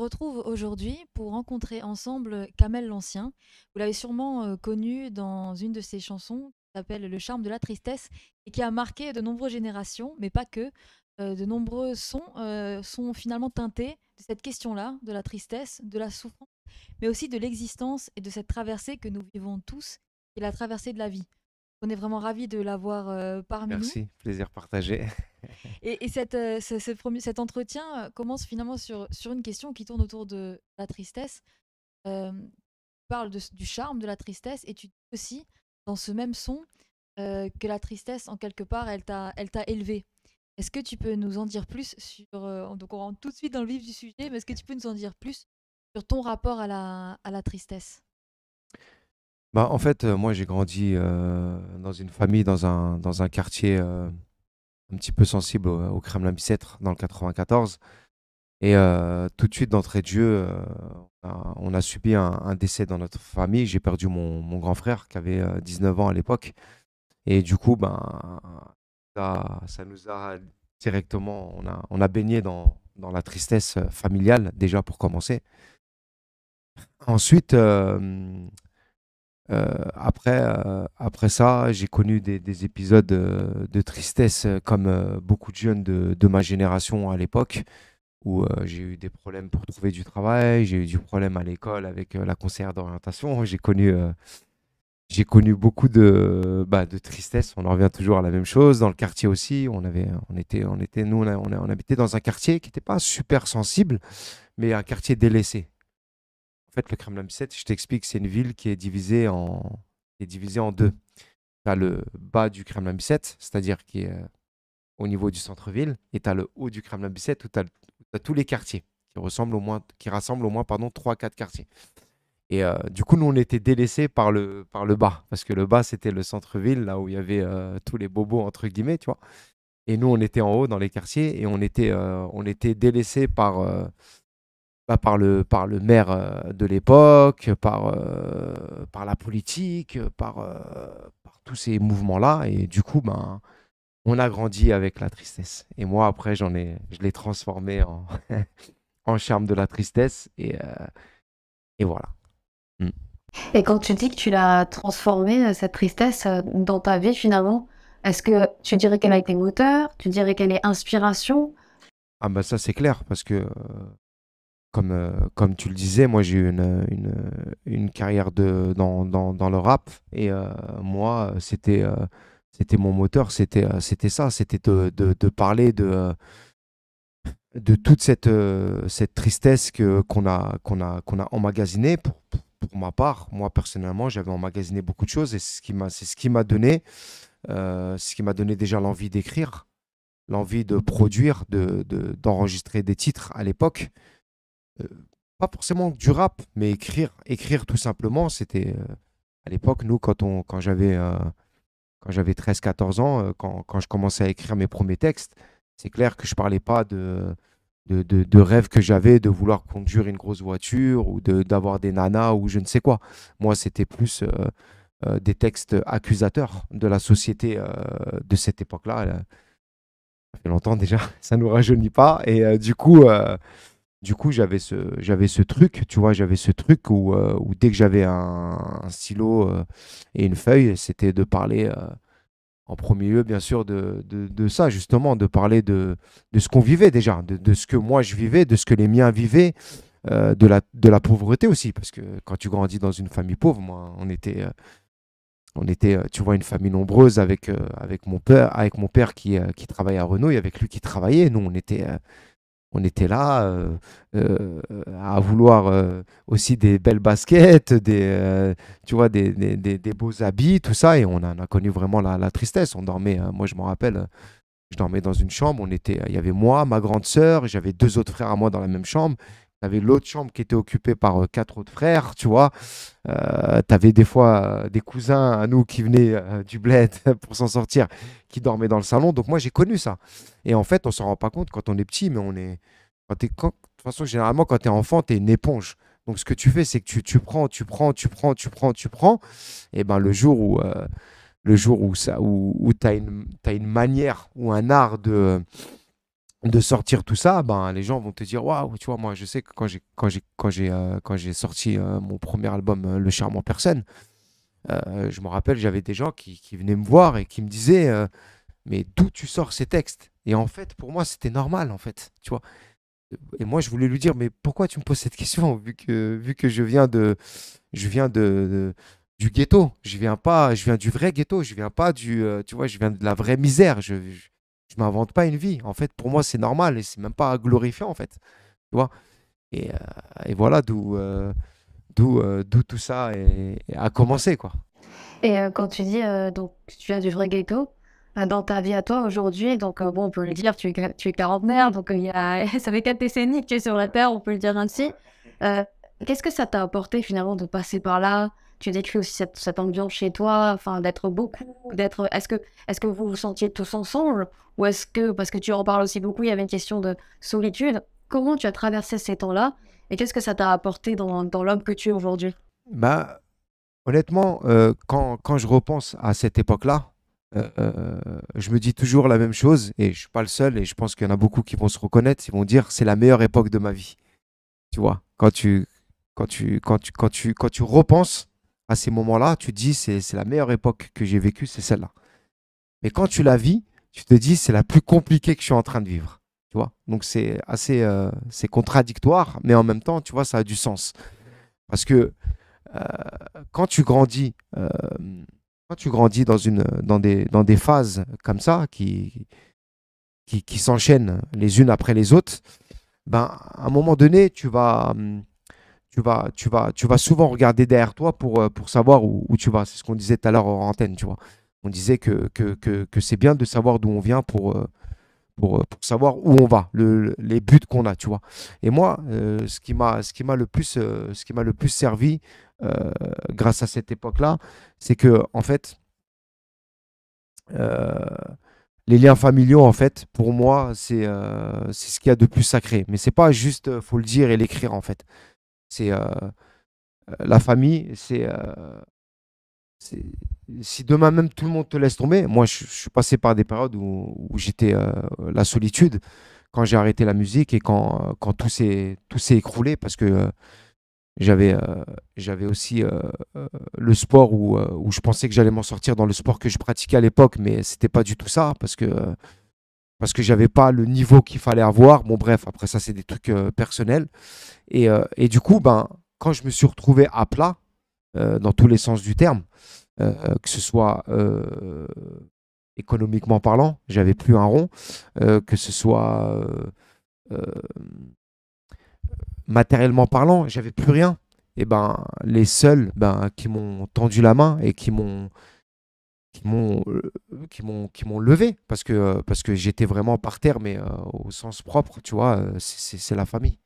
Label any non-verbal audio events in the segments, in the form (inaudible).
retrouve aujourd'hui pour rencontrer ensemble Kamel l'Ancien. Vous l'avez sûrement euh, connu dans une de ses chansons qui s'appelle Le charme de la tristesse et qui a marqué de nombreuses générations, mais pas que. Euh, de nombreux sons euh, sont finalement teintés de cette question-là, de la tristesse, de la souffrance, mais aussi de l'existence et de cette traversée que nous vivons tous, qui est la traversée de la vie. On est vraiment ravis de l'avoir euh, parmi nous. Merci, plaisir partagé. (laughs) et, euh, cet entretien euh, commence finalement sur, une question qui tourne autour de la tristesse. tu parles du charme de la tristesse et tu dis aussi, dans ce même son, que la tristesse, en quelque part, elle t'a élevé. Est-ce que tu peux nous en dire plus sur... donc on rentre tout de suite dans le vif du sujet, mais est-ce que tu peux nous en dire plus sur ton rapport à la tristesse bah, en fait, euh, moi j'ai grandi, euh, dans une famille, dans un dans un quartier, euh, un petit peu sensible au Kremlin-Bicêtre dans le 94 et tout de suite d'entrée de jeu, on a subi un décès dans notre famille. J'ai perdu mon mon grand frère qui avait, 19 ans à l'époque et du coup, ben, ça ça nous a directement on a on a baigné dans dans la tristesse, familiale déjà pour commencer. Ensuite, euh, après, euh, après ça, j'ai connu des, épisodes euh, de tristesse comme beaucoup de jeunes de, ma génération à l'époque où j'ai eu des problèmes pour trouver du travail, j'ai eu du problème à l'école avec la conseillère d'orientation, j'ai connu, j'ai connu beaucoup de, bah, de tristesse, on en revient toujours à la même chose, dans le quartier aussi, on, avait, on était, on était, nous on, on habitait dans un quartier qui n'était pas super sensible, mais un quartier délaissé, en fait, le Kremlin-Bicêtre, je t'explique, c'est une ville qui est divisée en, est divisée en deux. Tu as le bas du Kremlin-Bicêtre, c'est-à-dire qui est euh, au niveau du centre-ville, et tu as le haut du Kremlin-Bicêtre où tu as, tous les quartiers qui, ressemblent au moins, qui rassemblent au moins 3-4 quartiers. Et euh, du coup, nous, on était délaissés par le, par le bas, parce que le bas, c'était le centre-ville, là où il y avait euh, tous les bobos, entre guillemets, tu vois. Et nous, on était en haut dans les quartiers et on était, on était délaissés par, bah, par, le, par le maire euh, de l'époque, par, euh, par la politique, euh, par, tous ces mouvements-là. Et du coup, ben, on a grandi avec la tristesse. Et moi, après, j'en ai, je l'ai transformé en, (laughs) charme de la tristesse. Et, voilà. Mm. Et quand tu dis que tu l'as transformée, cette tristesse, dans ta vie, finalement, est-ce que tu dirais qu'elle a été moteur Tu dirais qu'elle est inspiration Ah, bah ça, c'est clair, parce que comme, euh, comme tu le disais, moi j'ai eu une, une, une, carrière de, dans, le rap et euh, moi euh, c'était mon moteur, c'était ça, c'était de, parler de, de toute cette, cette tristesse qu'on a, qu'on a, qu'on a emmagasinée. Pour, ma part, moi personnellement, j'avais emmagasiné beaucoup de choses et c'est ce qui m'a donné, ce donné déjà l'envie d'écrire, l'envie de produire, de, d'enregistrer des titres à l'époque. Euh, pas forcément du rap, mais écrire, écrire tout simplement, c'était euh, à l'époque, nous, quand, on, quand j'avais, euh, quand j'avais 13-14 ans, quand, quand, je commençais à écrire mes premiers textes, c'est clair que je parlais pas de, de, de, rêves que j'avais de vouloir conduire une grosse voiture ou de, d'avoir des nanas ou je ne sais quoi. Moi, c'était plus des textes accusateurs de la société de cette époque-là. Ça fait longtemps déjà, (laughs) ça ne nous rajeunit pas. Et du coup, du coup, j'avais ce, j'avais ce truc, tu vois, j'avais ce truc où, euh, dès que j'avais un, stylo euh, et une feuille, c'était de parler euh, en premier lieu, bien sûr, de, ça, justement, de parler de, de ce qu'on vivait déjà, de, ce que moi je vivais, de ce que les miens vivaient, de, la, de la pauvreté aussi, parce que quand tu grandis dans une famille pauvre, moi, on était. on était, tu vois, une famille nombreuse avec, avec, mon, père, avec mon père qui, qui travaillait à Renault et avec lui qui travaillait. Nous, on était, on était là euh, euh, à vouloir euh, aussi des belles baskets, des, tu vois, des, beaux habits, tout ça. Et on a, connu vraiment la, tristesse. On dormait, hein, moi je m'en rappelle, je dormais dans une chambre. On était, il y avait moi, ma grande sœur, j'avais deux autres frères à moi dans la même chambre tu avais l'autre chambre qui était occupée par euh, quatre autres frères, tu vois. Euh, tu avais des fois euh, des cousins à nous qui venaient du bled (laughs) pour s'en sortir, qui dormaient dans le salon. Donc moi, j'ai connu ça. Et en fait, on s'en rend pas compte quand on est petit, mais on est... Quand De toute façon, généralement, quand tu es enfant, tu es une éponge. Donc ce que tu fais, c'est que tu, prends, tu prends, tu prends, tu prends, tu prends. Et ben le jour où... le jour où, ça, où, tu as une manière ou un art de, de sortir tout ça, ben, les gens vont te dire waouh, tu vois, moi je sais que quand j'ai quand j'ai quand j'ai euh, quand j'ai sorti euh, mon premier album euh, Le charme en Personne, je me rappelle j'avais des gens qui, venaient me voir et qui me disaient mais d'où tu sors ces textes Et en fait pour moi c'était normal en fait, tu vois. Et moi je voulais lui dire mais pourquoi tu me poses cette question (laughs) vu que vu que je viens de je viens de, du ghetto, je viens pas, je viens du vrai ghetto, je viens pas du, tu vois, je viens de la vraie misère, je je m'invente pas une vie. En fait, pour moi, c'est normal et c'est même pas glorifier en fait. Tu vois et, euh, et, voilà d'où euh, euh, d'où tout ça a commencé, quoi. Et quand tu dis, donc, tu viens du vrai ghetto, dans ta vie à toi aujourd'hui, donc, bon, on peut le dire, tu es, tu es quarantenaire, donc il y a, (laughs) ça fait quatre décennies que tu es sur la Terre, on peut le dire ainsi. Qu'est-ce que ça t'a apporté finalement de passer par là tu décris aussi cette, cette ambiance chez toi, enfin d'être beaucoup, d'être. Est-ce que, est-ce que vous vous sentiez tous ensemble ou est-ce que, parce que tu en parles aussi beaucoup, il y avait une question de solitude. Comment tu as traversé ces temps-là et qu'est-ce que ça t'a apporté dans, dans l'homme que tu es aujourd'hui Bah, honnêtement, euh, quand, quand, je repense à cette époque-là, euh, euh, je me dis toujours la même chose et je suis pas le seul et je pense qu'il y en a beaucoup qui vont se reconnaître, ils vont dire c'est la meilleure époque de ma vie. Tu vois, quand tu quand tu quand tu quand tu quand tu repenses à ces moments-là, tu te dis, c'est la meilleure époque que j'ai vécue, c'est celle-là. Mais quand tu la vis, tu te dis, c'est la plus compliquée que je suis en train de vivre. Tu vois Donc, c'est assez euh, c'est contradictoire, mais en même temps, tu vois, ça a du sens. Parce que euh, quand tu grandis, euh, quand tu grandis dans, une, dans, des, dans des phases comme ça, qui, qui, s'enchaînent les unes après les autres, ben, à un moment donné, tu vas, hum, tu vas, tu vas, tu vas souvent regarder derrière toi pour, euh, pour savoir où, tu vas. C'est ce qu'on disait tout à l'heure en antenne, tu vois. On disait que, que, c'est bien de savoir d'où on vient pour, euh, euh, pour, savoir où on va, les buts qu'on a, tu vois. Et moi, ce qui m'a le, plus, le plus servi grâce à cette époque-là, c'est que, en fait, les liens familiaux, en fait, pour moi, c'est ce qu'il y a de plus sacré. Mais c'est pas juste, faut le dire et l'écrire, en fait c'est euh, euh, la famille, euh, c'est si demain même tout le monde te laisse tomber, moi je, suis passé par des périodes où, j'étais la solitude, quand j'ai arrêté la musique et quand, quand tout s'est écroulé, parce que j'avais j'avais aussi le sport où, où, je pensais que j'allais m'en sortir dans le sport que je pratiquais à l'époque, mais c'était pas du tout ça, parce que parce que j'avais pas le niveau qu'il fallait avoir. Bon, bref, après ça, c'est des trucs euh, personnels. Euh, et, du coup, ben, quand je me suis retrouvé à plat, euh, dans tous les sens du terme, que ce soit économiquement parlant, j'avais plus un rond, que ce soit matériellement parlant, j'avais plus rien. Et ben, les seuls ben, qui m'ont tendu la main et qui m'ont qui m'ont euh, qui m'ont qui m'ont levé parce que euh, parce que j'étais vraiment par terre mais euh, au sens propre tu vois c'est la famille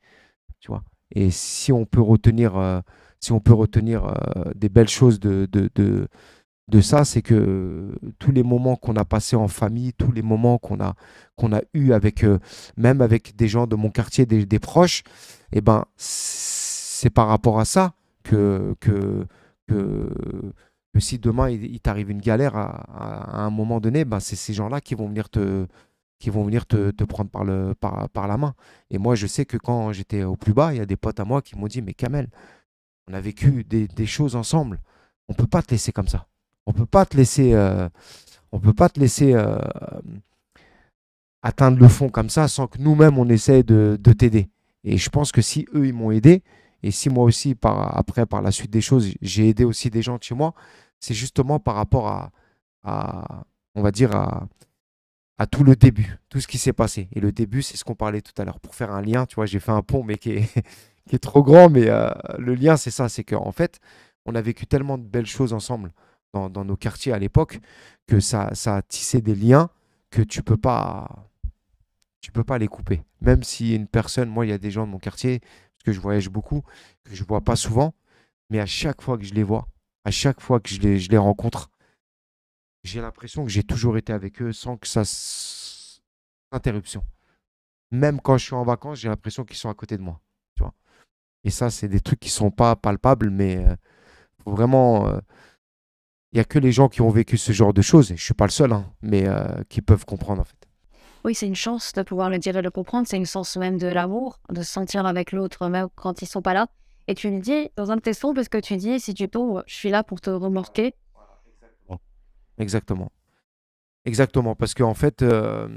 tu vois et si on peut retenir si on peut retenir des belles choses de de, de, de ça c'est que tous les moments qu'on a passé en famille tous les moments qu'on a qu'on a eu avec même avec des gens de mon quartier des, des proches et eh ben c'est par rapport à ça que que que que si demain il, t'arrive une galère à, un moment donné, bah, c'est ces gens-là qui vont venir te qui vont venir te, prendre par, le, par, la main. Et moi, je sais que quand j'étais au plus bas, il y a des potes à moi qui m'ont dit, mais Kamel, on a vécu des, choses ensemble. On ne peut pas te laisser comme ça. On ne peut pas te laisser, euh, on peut pas te laisser euh, atteindre le fond comme ça sans que nous-mêmes, on essaie de, t'aider. Et je pense que si eux, ils m'ont aidé, et si moi aussi, par, après, par la suite des choses, j'ai aidé aussi des gens chez moi, c'est justement par rapport à, à, on va dire, à, tout le début, tout ce qui s'est passé. Et le début, c'est ce qu'on parlait tout à l'heure. Pour faire un lien, tu vois, j'ai fait un pont, mais qui est, (laughs) trop grand, mais euh, le lien, c'est ça, c'est qu'en fait, on a vécu tellement de belles choses ensemble dans, nos quartiers à l'époque que ça, ça a tissé des liens que tu peux pas tu peux pas les couper même si une personne moi il y a des gens de mon quartier que je voyage beaucoup que je vois pas souvent mais à chaque fois que je les vois à chaque fois que je les, rencontre, j'ai l'impression que j'ai toujours été avec eux sans que ça interruption. Même quand je suis en vacances, j'ai l'impression qu'ils sont à côté de moi. Tu vois Et ça, c'est des trucs qui sont pas palpables, mais euh, vraiment. Il euh, n'y a que les gens qui ont vécu ce genre de choses, et je suis pas le seul, hein, mais euh, qui peuvent comprendre en fait. Oui, c'est une chance de pouvoir le dire et de le comprendre. C'est une chance même de l'amour, de se sentir avec l'autre, même quand ils sont pas là. Et tu me dis dans un de tes sons, parce que tu dis si tu tombes, je suis là pour te remorquer. Exactement. Exactement. Parce qu'en fait, euh,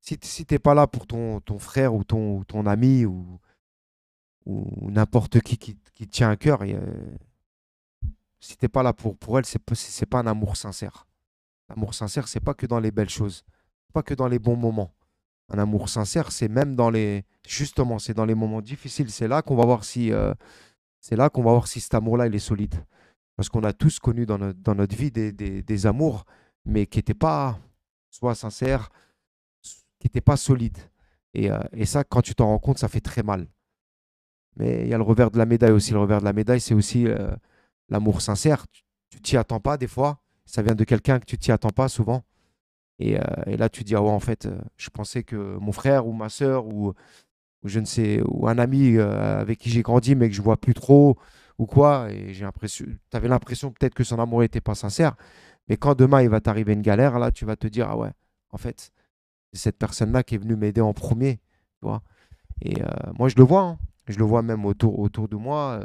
si, tu t'es pas là pour ton, ton frère ou ton, ton ami ou, ou n'importe qui, qui, qui tient à cœur, et, tu euh, si t'es pas là pour, pour elle, c'est n'est pas un amour sincère. L'amour sincère, c'est pas que dans les belles choses, pas que dans les bons moments un amour sincère, c'est même dans les justement, c'est dans les moments difficiles, c'est là qu'on va voir si euh, c'est là qu'on va voir si cet amour-là est solide. Parce qu'on a tous connu dans notre, vie des, amours, mais qui n'étaient pas soit sincères, qui n'étaient pas solides. Euh, et, ça, quand tu t'en rends compte, ça fait très mal. Mais il y a le revers de la médaille aussi. Le revers de la médaille, c'est aussi euh, l'amour sincère. Tu t'y attends pas des fois. Ça vient de quelqu'un que tu t'y attends pas souvent. Euh, et, là, tu dis, ah ouais, en fait, euh, je pensais que mon frère ou ma soeur ou, je ne sais, ou un ami euh, avec qui j'ai grandi, mais que je vois plus trop ou quoi. Et j'ai l'impression, tu avais l'impression peut-être que son amour n'était pas sincère. Mais quand demain, il va t'arriver une galère, là, tu vas te dire, ah ouais, en fait, c'est cette personne-là qui est venue m'aider en premier. Tu vois et moi, je le vois. Hein. Je le vois même autour, autour de moi.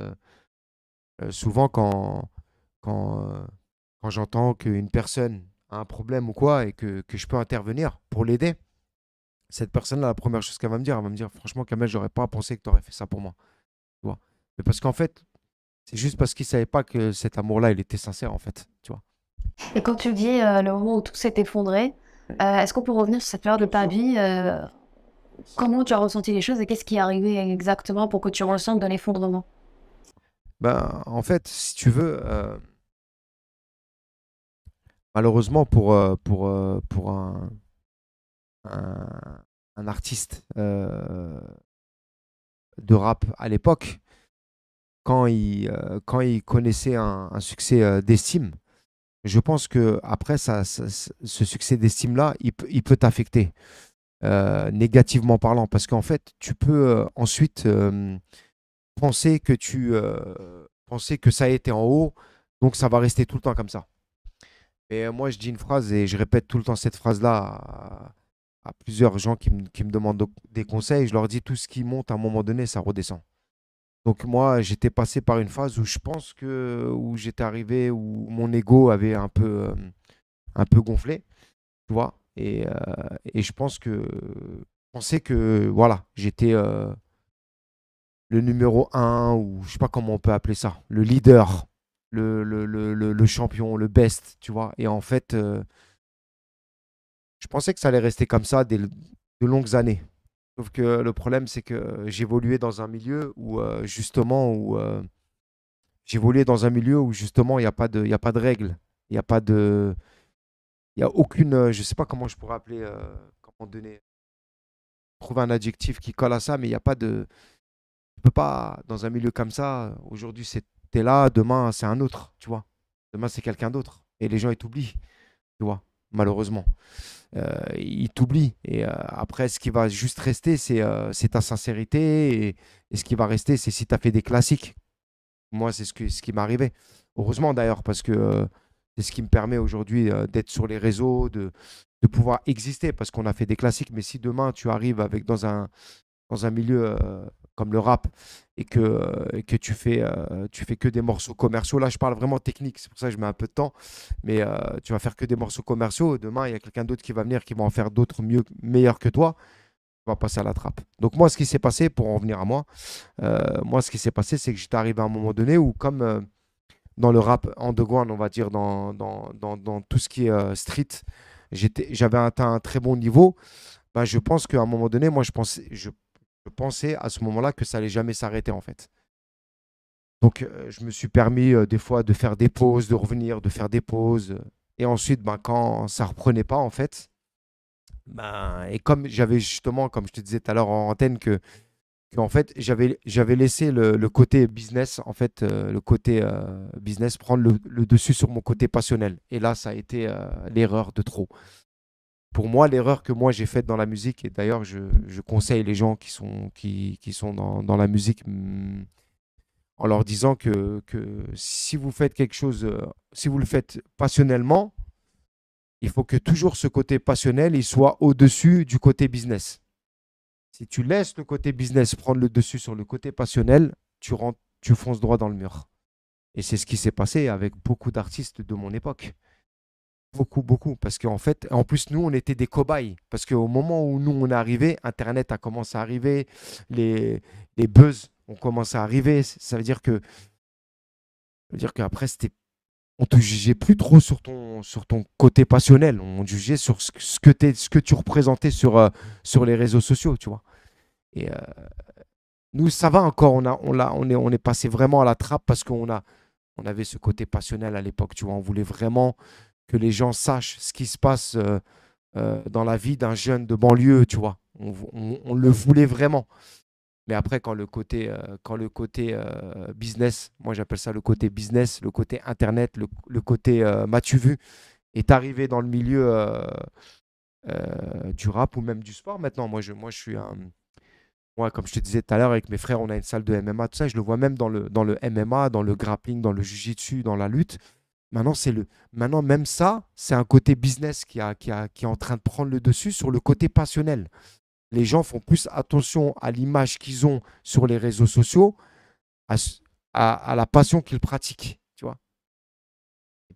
souvent, quand, quand, quand j'entends qu'une personne un problème ou quoi et que, je peux intervenir pour l'aider, cette personne-là, la première chose qu'elle va me dire, elle va me dire franchement, Kamel, j'aurais pas pensé que tu aurais fait ça pour moi. Tu vois Mais parce qu'en fait, c'est juste parce qu'il savait pas que cet amour-là, il était sincère en fait. Tu vois Et quand tu dis euh, le moment où tout s'est effondré, euh, est-ce qu'on peut revenir sur cette période de ta vie euh, Comment tu as ressenti les choses et qu'est-ce qui est arrivé exactement pour que tu ressentes de l'effondrement ben, En fait, si tu veux, malheureusement pour, euh, pour, euh, pour un, un, artiste euh, de rap à l'époque, quand il, quand il connaissait un, succès d'estime, je pense que après ça, ce succès d'estime-là, il, il, peut t'affecter. négativement parlant, parce qu'en fait, tu peux ensuite penser que tu penser que ça a été en haut, donc ça va rester tout le temps comme ça. Et euh, moi, je dis une phrase et je répète tout le temps cette phrase-là à, plusieurs gens qui, qui, me demandent des conseils. Je leur dis tout ce qui monte à un moment donné, ça redescend. Donc moi, j'étais passé par une phase où je pense que où j'étais arrivé où mon ego avait un peu euh, un peu gonflé, tu vois. Et, euh, et, je pense que pensais que voilà, j'étais le numéro un ou je sais pas comment on peut appeler ça, le leader le, le, champion, le best, tu vois. Et en fait, euh, je pensais que ça allait rester comme ça de longues années. Sauf que le problème, c'est que j'évoluais dans un milieu où euh, justement, où euh, j'évoluais dans un milieu où justement, il n'y a pas de, il a pas de règles, il n'y a pas de, il y a aucune, je ne sais pas comment je pourrais appeler, comment donner, trouver un adjectif qui colle à ça, mais il n'y a pas de, tu peux pas dans un milieu comme ça. Aujourd'hui, c'est là, demain c'est un autre, tu vois. Demain c'est quelqu'un d'autre. Et les gens, ils t'oublient, tu vois, malheureusement. Euh, ils t'oublient. Et euh, après, ce qui va juste rester, c'est euh, c'est ta sincérité. Et, ce qui va rester, c'est si tu as fait des classiques. Moi, c'est ce, ce qui m'est arrivé. Heureusement d'ailleurs, parce que c'est ce qui me permet aujourd'hui d'être sur les réseaux, de, de pouvoir exister, parce qu'on a fait des classiques. Mais si demain, tu arrives avec dans un, dans un milieu comme le rap et que, euh, que tu, fais, euh, tu fais que des morceaux commerciaux. Là, je parle vraiment technique, c'est pour ça que je mets un peu de temps. Mais euh, tu vas faire que des morceaux commerciaux. Demain, il y a quelqu'un d'autre qui va venir, qui va en faire d'autres mieux, meilleurs que toi. Tu vas passer à la trappe. Donc moi, ce qui s'est passé, pour en venir à moi, moi, ce qui s'est passé, c'est que j'étais arrivé à un moment donné où, comme dans le rap en underground, on va dire, dans, dans, tout ce qui est street, j'avais atteint un très bon niveau. Bah, je pense qu'à un moment donné, moi, je pensais, je pensais à ce moment-là que ça allait jamais s'arrêter en fait. Donc euh, je me suis permis euh, des fois de faire des pauses, de revenir, de faire des pauses. Et ensuite, ben, quand ça reprenait pas en fait, ben, et comme j'avais justement, comme je te disais tout à l'heure en antenne, que, en fait j'avais j'avais laissé le, côté business, en fait euh, le côté business prendre le, dessus sur mon côté mmh. passionnel. Et là, ça a été l'erreur de trop pour moi, l'erreur que moi j'ai faite dans la musique, et d'ailleurs je, conseille les gens qui sont, qui, sont dans, la musique mm, en leur disant que, que, si vous faites quelque chose, euh, si vous le faites passionnellement, il faut que toujours ce côté passionnel il soit au-dessus du côté business. Si tu laisses le côté business prendre le dessus sur le côté passionnel, tu, rentres, tu fonces droit dans le mur. Et c'est ce qui s'est passé avec beaucoup d'artistes de mon époque. Beaucoup, beaucoup. Parce qu'en fait, en plus, nous, on était des cobayes. Parce qu'au moment où nous, on est arrivé, Internet a commencé à arriver, les, les buzz ont commencé à arriver. Ça veut dire que. Ça veut dire qu'après, c'était. On te jugeait plus trop sur ton, sur ton côté passionnel. On te jugeait sur ce, que, ce que tu représentais sur, euh, sur les réseaux sociaux, tu vois. Et euh, nous, ça va encore. On, a, on, on, est, on est passé vraiment à la trappe parce qu'on a on avait ce côté passionnel à l'époque, tu vois, on voulait vraiment que les gens sachent ce qui se passe euh, euh, dans la vie d'un jeune de banlieue, tu vois. On, le voulait vraiment. Mais après, quand le côté, euh, quand le côté business, moi j'appelle ça le côté business, le côté internet, le, côté mas vu, est arrivé dans le milieu du rap ou même du sport maintenant. Moi je, moi, je suis un. Moi, comme je te disais tout à l'heure, avec mes frères, on a une salle de MMA, tout ça. Je le vois même dans le, dans le MMA, dans le grappling, dans le jiu-jitsu, dans la lutte. Maintenant, c'est le... Maintenant même ça, c'est un côté business qui, qui, est en train de prendre le dessus sur le côté passionnel. Les gens font plus attention à l'image qu'ils ont sur les réseaux sociaux, à, la passion qu'ils pratiquent. Tu vois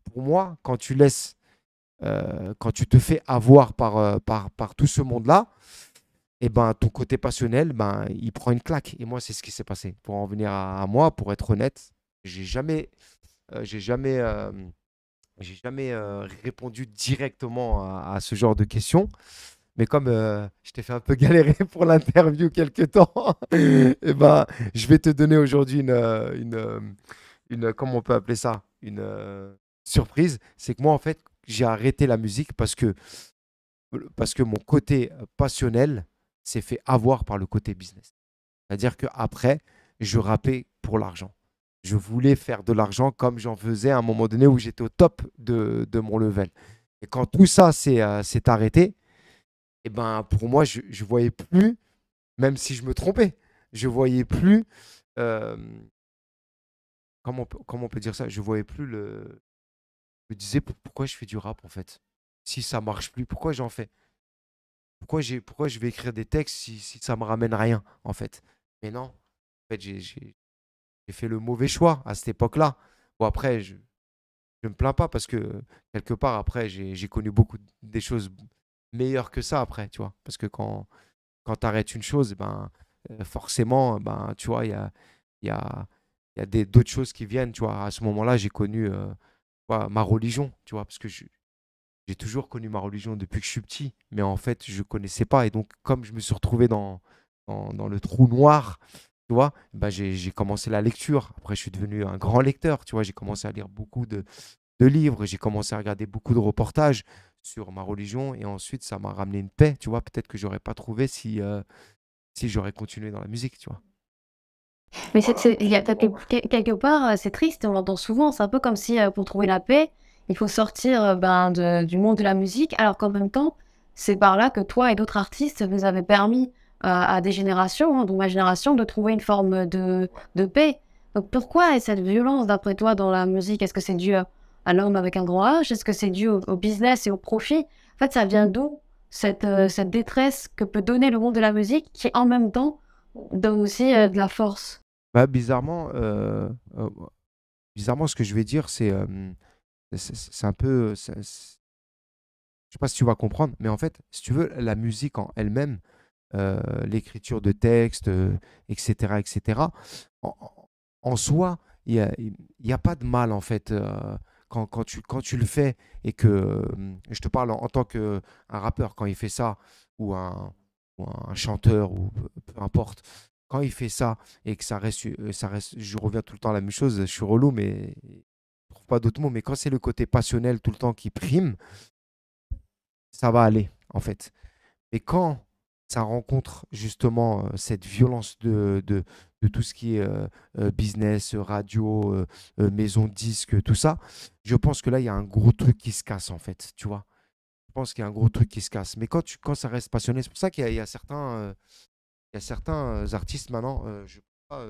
pour moi, quand tu laisses, euh, quand tu te fais avoir par, euh, par, tout ce monde-là, et eh ben, ton côté passionnel, ben, il prend une claque. Et moi, c'est ce qui s'est passé. Pour en venir à, à moi, pour être honnête, j'ai jamais, euh, j'ai jamais, euh, j'ai jamais euh, répondu directement à, ce genre de questions. Mais comme je t'ai fait un peu (laughs) galérer pour l'interview quelques temps, (laughs) et eh ben, je vais te donner aujourd'hui une, une, une, comment on peut appeler ça, une surprise. C'est que moi, en fait, j'ai arrêté la musique parce que, parce que mon côté passionnel s'est fait avoir par le côté business. C'est-à-dire qu'après, je rappais pour l'argent je voulais faire de l'argent comme j'en faisais à un moment donné où j'étais au top de, mon level. Et quand tout ça s'est euh, arrêté, et eh ben pour moi, je ne voyais plus, même si je me trompais, je voyais plus, euh, comment, on peut, comment on peut dire ça, je voyais plus le... Je me disais, pourquoi je fais du rap en fait Si ça marche plus, pourquoi j'en fais pourquoi, pourquoi je vais écrire des textes si, si ça me ramène rien en fait Mais non, en fait, j'ai fait le mauvais choix à cette époque-là. Bon, après, je ne me plains pas parce que quelque part, après, j'ai connu beaucoup des choses meilleures que ça après, tu vois. Parce que quand, quand tu arrêtes une chose, ben, euh, forcément, ben, tu vois, il y a, y a, y a d'autres choses qui viennent, tu vois. À ce moment-là, j'ai connu euh, ma religion, tu vois, parce que j'ai toujours connu ma religion depuis que je suis petit, mais en fait, je connaissais pas. Et donc, comme je me suis retrouvé dans, dans le trou noir, tu vois, ben j'ai commencé la lecture. Après, je suis devenu un grand lecteur, tu vois, j'ai commencé à lire beaucoup de, livres, j'ai commencé à regarder beaucoup de reportages sur ma religion et ensuite, ça m'a ramené une paix, tu vois, peut-être que j'aurais pas trouvé si, euh, si j'aurais continué dans la musique, tu vois. Mais quelque part, euh, c'est triste, on l'entend souvent, c'est un peu comme si euh, pour trouver la paix, il faut sortir ben, du monde de la musique, alors qu'en même temps, c'est par là que toi et d'autres artistes vous avez permis à, des générations, hein, dont ma génération, de trouver une forme de, de paix. Donc pourquoi est cette violence, d'après toi, dans la musique Est-ce que c'est dû à, l'homme avec un droit Est-ce que c'est dû au, business et au profit En fait, ça vient d'où cette, euh, cette détresse que peut donner le monde de la musique, qui en même temps donne aussi euh, de la force bah, bizarrement, euh, bizarrement, ce que je vais dire, c'est c'est un peu. Je sais pas si tu vas comprendre, mais en fait, si tu veux, la musique en elle-même, euh, l'écriture de textes, etc., euh, etc. En, en soi, il n'y a, a, pas de mal en fait. Euh, quand, quand, tu, quand tu le fais et que je te parle en, tant tant qu'un rappeur, quand il fait ça, ou un, ou un chanteur, ou peu importe, quand il fait ça et que ça reste, ça reste, je reviens tout le temps à la même chose, je suis relou, mais je trouve pas d'autres mots, mais quand c'est le côté passionnel tout le temps qui prime, ça va aller, en fait. Mais quand ça rencontre justement euh, cette violence de, de, tout ce qui est euh, euh, business, radio, maison disque, tout ça. Je pense que là, il y a un gros truc qui se casse, en fait, tu vois. Je pense qu'il y a un gros truc qui se casse. Mais quand, tu, quand ça reste passionné, c'est pour ça qu'il y, a certains... il y a certains artistes maintenant, je ne pas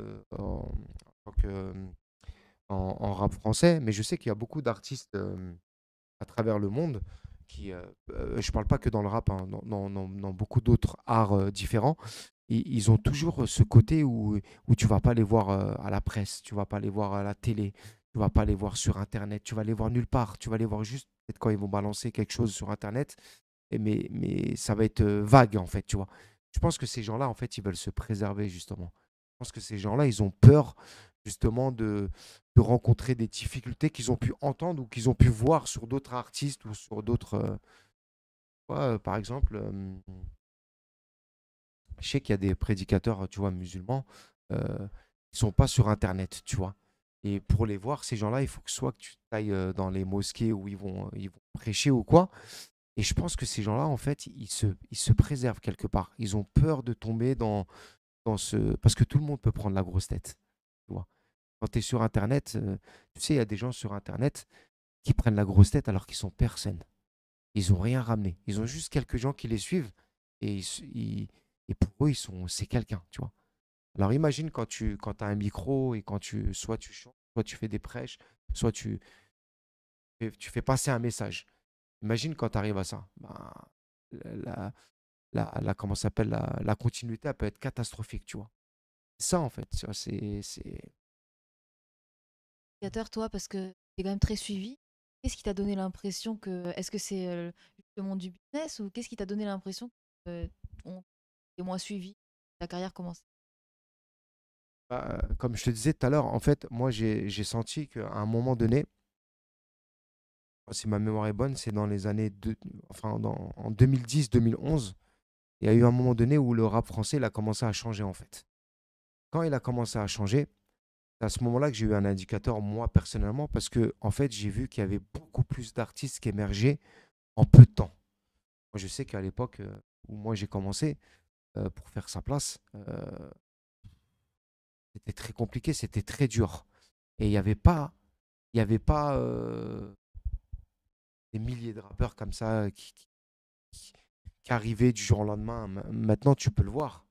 en, en, rap français, mais je sais qu'il y a beaucoup d'artistes à travers le monde euh, euh, je ne parle pas que dans le rap, hein, dans, beaucoup d'autres arts euh, différents, ils, ont toujours ce côté où, tu ne vas pas les voir à la presse, tu ne vas pas les voir à la télé, tu ne vas pas les voir sur Internet, tu vas les voir nulle part, tu vas les voir juste peut-être quand ils vont balancer quelque chose sur Internet, mais, mais ça va être vague en fait, tu vois. Je pense que ces gens-là, en fait, ils veulent se préserver justement. Je pense que ces gens-là, ils ont peur justement de, rencontrer des difficultés qu'ils ont pu entendre ou qu'ils ont pu voir sur d'autres artistes ou sur d'autres. Euh, euh, par exemple, euh, je sais qu'il y a des prédicateurs, tu vois, musulmans, ils ne sont pas sur Internet, tu vois. Et pour les voir, ces gens-là, il faut que soit que tu ailles dans les mosquées où ils vont, ils vont prêcher ou quoi. Et je pense que ces gens-là, en fait, ils se, ils se préservent quelque part. Ils ont peur de tomber dans, dans ce... Parce que tout le monde peut prendre la grosse tête, tu vois. Quand tu es sur Internet, euh, tu sais, il y a des gens sur Internet qui prennent la grosse tête alors qu'ils sont personne. Ils n'ont rien ramené. Ils ont juste quelques gens qui les suivent et, pour eux, ils sont, c'est quelqu'un, tu vois. Alors imagine quand tu quand as un micro et quand tu soit tu chantes, soit tu fais des prêches, soit tu, tu fais passer un message. Imagine quand tu arrives à ça. Ben, la, comment s'appelle la, continuité elle peut être catastrophique, tu vois. Ça en fait, c'est toi, parce que tu es quand même très suivi, qu'est-ce qui t'a donné l'impression que. Est-ce que c'est le monde du business ou qu'est-ce qui t'a donné l'impression que tu es moins suivi Ta carrière commence bah, Comme je te disais tout à l'heure, en fait, moi, j'ai senti qu'à un moment donné, si ma mémoire est bonne, c'est dans les années. enfin, dans, en 2010-2011, il y a eu un moment donné où le rap français a commencé à changer, en fait. Quand il a commencé à changer, c'est à ce moment-là que j'ai eu un indicateur, moi personnellement, parce que en fait, j'ai vu qu'il y avait beaucoup plus d'artistes qui émergeaient en peu de temps. Moi, je sais qu'à l'époque euh, où moi j'ai commencé euh, pour faire sa place, euh, c'était très compliqué, c'était très dur. Et il n'y avait pas, il avait pas des milliers de rappeurs comme ça qui arrivaient du jour au lendemain. Maintenant, tu peux le voir.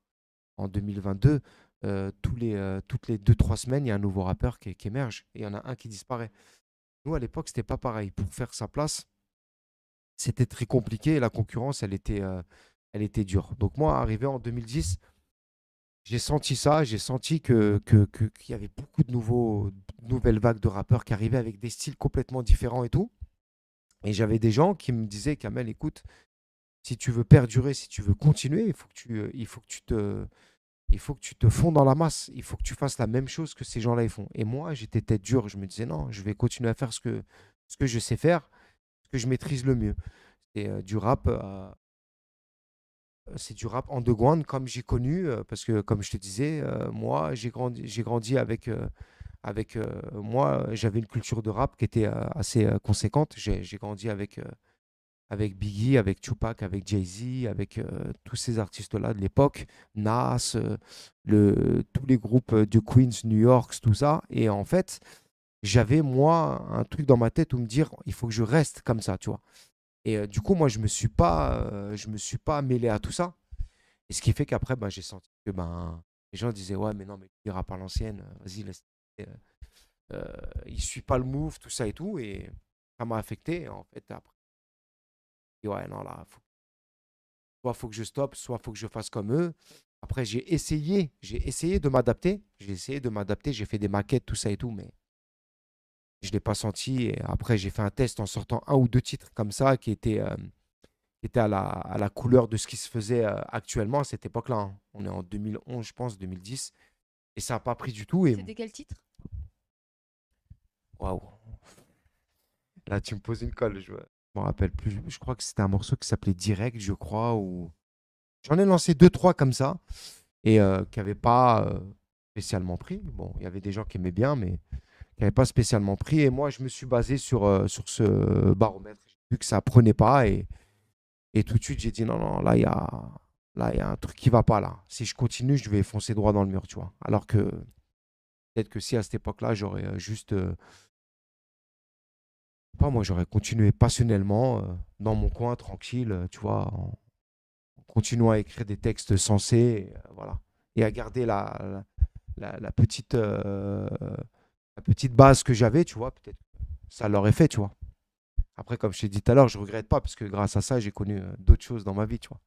En 2022, euh, tous les, euh, toutes les 2-3 semaines, il y a un nouveau rappeur qui, émerge et il y en a un qui disparaît. Nous, à l'époque, c'était pas pareil. Pour faire sa place, c'était très compliqué et la concurrence, elle était, euh, elle était dure. Donc, moi, arrivé en 2010, j'ai senti ça, j'ai senti qu'il que, que, qu'il y avait beaucoup de, nouveaux, nouvelles vagues de rappeurs qui arrivaient avec des styles complètement différents et tout. Et j'avais des gens qui me disaient, Kamel, écoute, si tu veux perdurer, si tu veux continuer, il faut que tu, il faut que tu te il faut que tu te fonds dans la masse, il faut que tu fasses la même chose que ces gens-là ils font. Et moi, j'étais tête dure, je me disais non, je vais continuer à faire ce que, je sais faire, ce que je maîtrise le mieux. C'est euh, du rap, euh, c'est du rap underground comme j'ai connu, euh, parce que comme je te disais, moi j'ai grandi, j'ai grandi avec, avec moi j'avais une culture de rap qui était assez conséquente. J'ai, grandi avec avec Biggie, avec Tupac, avec Jay-Z, avec euh, tous ces artistes-là de l'époque, Nas, euh, le, tous les groupes euh, de Queens, New York, tout ça. Et en fait, j'avais moi un truc dans ma tête où me dire, il faut que je reste comme ça, tu vois. Et du coup, moi, je me suis pas, je me suis pas mêlé à tout ça. Et ce qui fait qu'après, bah, j'ai senti que ben, les gens disaient, ouais, mais non, mais tu iras pas l'ancienne, vas-y, laisse. il suit pas le move, tout ça et tout. Et ça m'a affecté. En fait, après soit ouais, non, là, faut... soit faut que je stoppe, soit faut que je fasse comme eux. Après, j'ai essayé, j'ai essayé de m'adapter. J'ai essayé de m'adapter, j'ai fait des maquettes, tout ça et tout, mais je ne l'ai pas senti. Et après, j'ai fait un test en sortant un ou deux titres comme ça qui étaient, euh, à, la, à, la, couleur de ce qui se faisait euh, actuellement à cette époque-là. Hein. On est en 2011, je pense, 2010. Et ça n'a pas pris du tout. Et... C'était quel titre Waouh Là, tu me poses une colle. Je... vois rappelle plus. Je crois que c'était un morceau qui s'appelait Direct, je crois. Ou... J'en ai lancé deux, trois comme ça et euh, qui n'avaient pas euh, spécialement pris. Bon, il y avait des gens qui aimaient bien, mais qui n'avaient pas spécialement pris. Et moi, je me suis basé sur, euh, sur ce baromètre. J'ai vu que ça prenait pas et, et tout de suite, j'ai dit non, non, là, il y a. Là, il y a un truc qui va pas là. Si je continue, je vais foncer droit dans le mur, tu vois. Alors que peut-être que si à cette époque-là, j'aurais juste moi, j'aurais continué passionnellement euh, dans mon coin, tranquille, euh, tu vois, en continuant à écrire des textes sensés, euh, voilà, et à garder la, la, petite, la petite base que j'avais, tu vois, peut-être ça l'aurait fait, tu vois. Après, comme je t'ai dit tout à l'heure, je regrette pas parce que grâce à ça, j'ai connu d'autres choses dans ma vie, tu vois.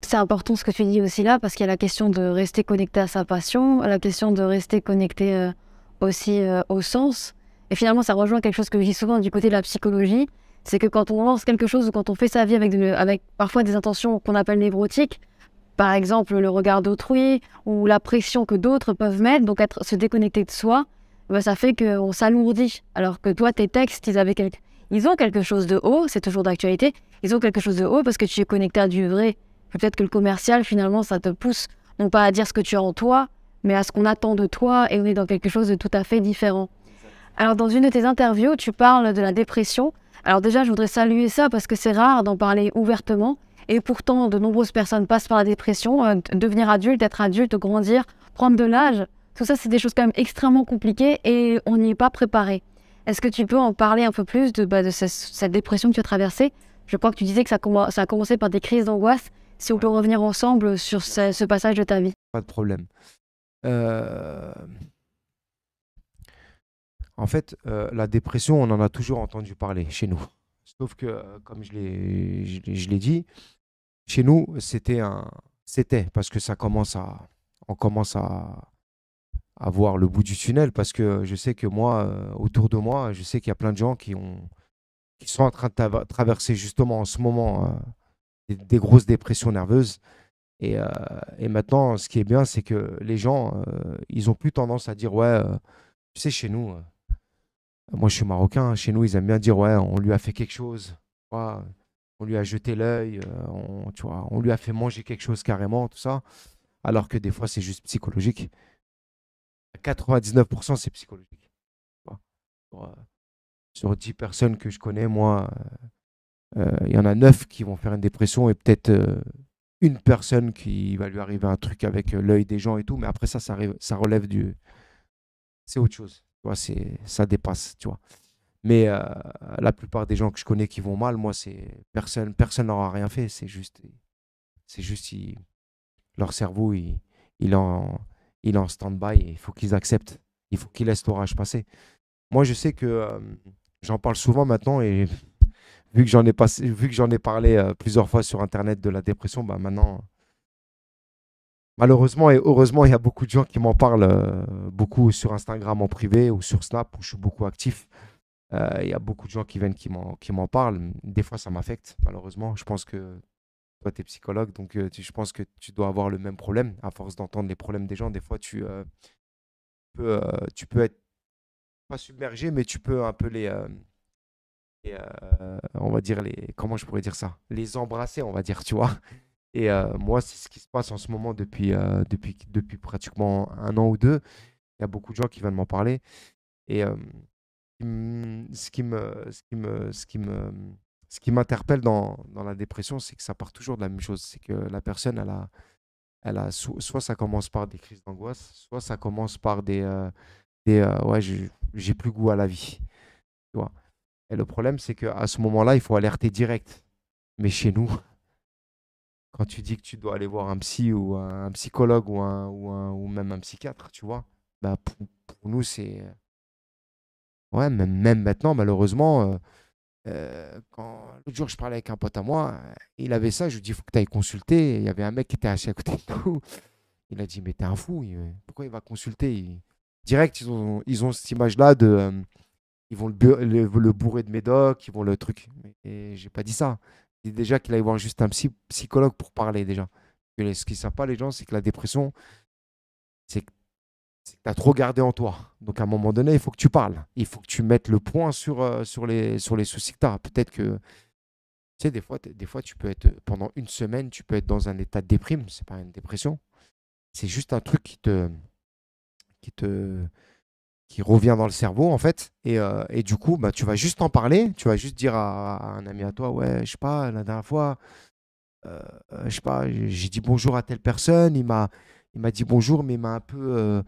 C'est important ce que tu dis aussi là, parce qu'il y a la question de rester connecté à sa passion, la question de rester connecté aussi au sens. Et finalement, ça rejoint quelque chose que je dis souvent du côté de la psychologie, c'est que quand on lance quelque chose ou quand on fait sa vie avec, parfois des intentions qu'on appelle névrotiques, par exemple le regard d'autrui ou la pression que d'autres peuvent mettre, donc être, se déconnecter de soi, bah, ça fait qu'on s'alourdit. Alors que toi, tes textes, ils, ils ont quelque chose de haut, c'est toujours d'actualité, ils ont quelque chose de haut parce que tu es connecté à du vrai. Peut-être que le commercial, finalement, ça te pousse, non pas à dire ce que tu as en toi, mais à ce qu'on attend de toi et on est dans quelque chose de tout à fait différent. Alors, dans une de tes interviews, tu parles de la dépression. Alors déjà, je voudrais saluer ça parce que c'est rare d'en parler ouvertement. Et pourtant, de nombreuses personnes passent par la dépression. Euh, devenir adulte, être adulte, grandir, prendre de l'âge, tout ça, c'est des choses quand même extrêmement compliquées et on n'y est pas préparé. Est-ce que tu peux en parler un peu plus de, bah, de cette dépression que tu as traversée Je crois que tu disais que ça, a commencé par des crises d'angoisse. Si on peut revenir ensemble sur ce, ce, passage de ta vie. Pas de problème. Euh... En fait, euh, la dépression, on en a toujours entendu parler chez nous. Sauf que, euh, comme je l'ai, dit, chez nous, c'était un, c'était parce que ça commence à, on commence à, à voir le bout du tunnel parce que je sais que moi, euh, autour de moi, je sais qu'il y a plein de gens qui ont, qui sont en train de traverser justement en ce moment des, grosses dépressions nerveuses. Et, maintenant, ce qui est bien, c'est que les gens, ils ont plus tendance à dire ouais, tu sais, chez nous moi, je suis marocain. Hein. Chez nous, ils aiment bien dire ouais, on lui a fait quelque chose. On lui a jeté l'œil. Euh, on, on lui a fait manger quelque chose carrément, tout ça. Alors que des fois, c'est juste psychologique. 99%, c'est psychologique. Sur, euh, sur 10 personnes que je connais, moi, euh, il y en a 9 qui vont faire une dépression et peut-être une personne qui va lui arriver un truc avec l'œil des gens et tout. Mais après ça, ça relève du. C'est autre chose c'est, ça dépasse, tu vois. Mais euh, la plupart des gens que je connais qui vont mal, moi, c'est personne, personne n'aura rien fait. C'est juste, c'est juste, leur cerveau, il, en, il en stand-by il faut qu'ils acceptent. Il faut qu'ils laissent l'orage passer. Moi, je sais que euh, j'en parle souvent maintenant et vu que j'en ai passé, vu que j'en ai parlé euh, plusieurs fois sur Internet de la dépression, bah maintenant, malheureusement et heureusement, il y a beaucoup de gens qui m'en parlent euh, beaucoup sur Instagram en privé ou sur Snap où je suis beaucoup actif. Euh, il y a beaucoup de gens qui viennent qui m'en parlent. Des fois, ça m'affecte, malheureusement. Je pense que toi, tu es psychologue, donc euh, je pense que tu dois avoir le même problème. À force d'entendre les problèmes des gens, des fois, tu, peux, tu peux être pas submergé, mais tu peux un peu les. on va dire les. Comment je pourrais dire ça Les embrasser, on va dire, tu vois. Et euh, moi, c'est ce qui se passe en ce moment depuis, euh, depuis, depuis pratiquement un an ou deux. Il y a beaucoup de gens qui viennent m'en parler. Et euh, ce qui me, ce qui me, ce qui me, ce qui m'interpelle dans, dans, la dépression, c'est que ça part toujours de la même chose. C'est que la personne, elle a, elle a, soit ça commence par des crises d'angoisse, soit ça commence par des, des ouais, j'ai plus goût à la vie. Tu vois. Et le problème, c'est qu'à ce moment-là, il faut alerter direct. Mais chez nous, quand tu dis que tu dois aller voir un psy ou un, psychologue ou, un, ou, même un psychiatre, tu vois, bah pour, nous, c'est. Euh, ouais, même, maintenant, malheureusement, euh, euh, l'autre jour, je parlais avec un pote à moi, il avait ça, je lui dis, il faut que tu ailles consulter. Il y avait un mec qui était assis à côté de nous. (laughs) Il a dit, mais t'es un fou, pourquoi il va consulter Direct, ils ont, ils ont cette image-là de. ils vont le, bourrer de médoc, ils vont le truc. Et j'ai pas dit ça dit déjà qu'il allait voir juste un psychologue pour parler déjà. ce qui est savent pas les gens, c'est que la dépression, c'est que tu as trop gardé en toi. Donc à un moment donné, il faut que tu parles. Il faut que tu mettes le point sur, euh, sur, les, sur les soucis que tu as. Peut-être que, tu sais, des fois, des fois, tu peux être, pendant une semaine, tu peux être dans un état de déprime. Ce n'est pas une dépression. C'est juste un truc qui te... Qui te qui revient dans le cerveau en fait. Euh, et, du coup, bah, tu vas juste en parler, tu vas juste dire à, un ami à toi, ouais, je sais pas, la dernière fois, euh, euh, je sais pas, j'ai dit bonjour à telle personne, il m'a, il m'a dit bonjour, mais il m'a un peu,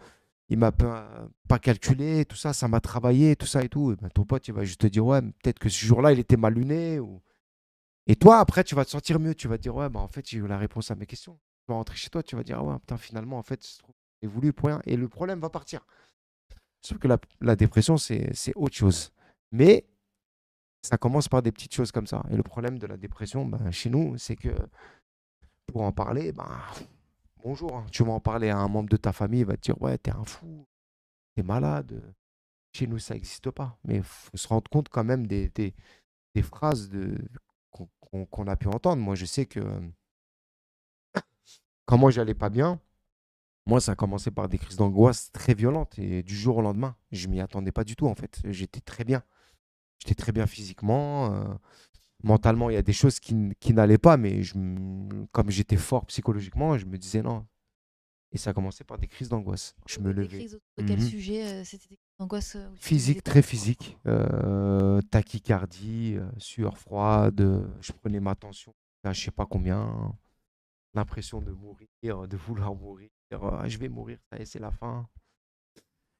il m'a pas calculé, tout ça, ça m'a travaillé, tout ça et tout. Bah, ton pote, il va juste te dire, ouais, peut-être que ce jour-là, il était mal luné. Et toi, après, tu vas te sentir mieux, tu vas dire, ouais, bah, en fait, j'ai eu la réponse à mes questions. Tu vas rentrer chez toi, tu vas dire, ouais, putain, finalement, en fait, c'est voulu, rien Et le problème va partir. Sauf que la, dépression, c'est autre chose. Mais ça commence par des petites choses comme ça. Et le problème de la dépression, ben, chez nous, c'est que pour en parler, ben, bonjour, hein. tu vas en parler à un membre de ta famille, il va te dire, ouais, t'es un fou, t'es malade. Chez nous, ça n'existe pas. Mais il faut se rendre compte quand même des, phrases qu'on a pu entendre. Moi, je sais que quand moi, j'allais pas bien, moi, ça a commencé par des crises d'angoisse très violentes et du jour au lendemain, je m'y attendais pas du tout en fait. J'étais très bien. J'étais très bien physiquement. Euh, mentalement, il y a des choses qui, n'allaient pas, mais comme j'étais fort psychologiquement, je me disais non. Et ça a commencé par des crises d'angoisse. Je me levais. de quel sujet Physique, très physique. Euh, tachycardie, euh, sueur froide. Je prenais ma tension à je sais pas combien. L'impression de mourir, de vouloir mourir. Ah, je vais mourir, ça c'est la fin.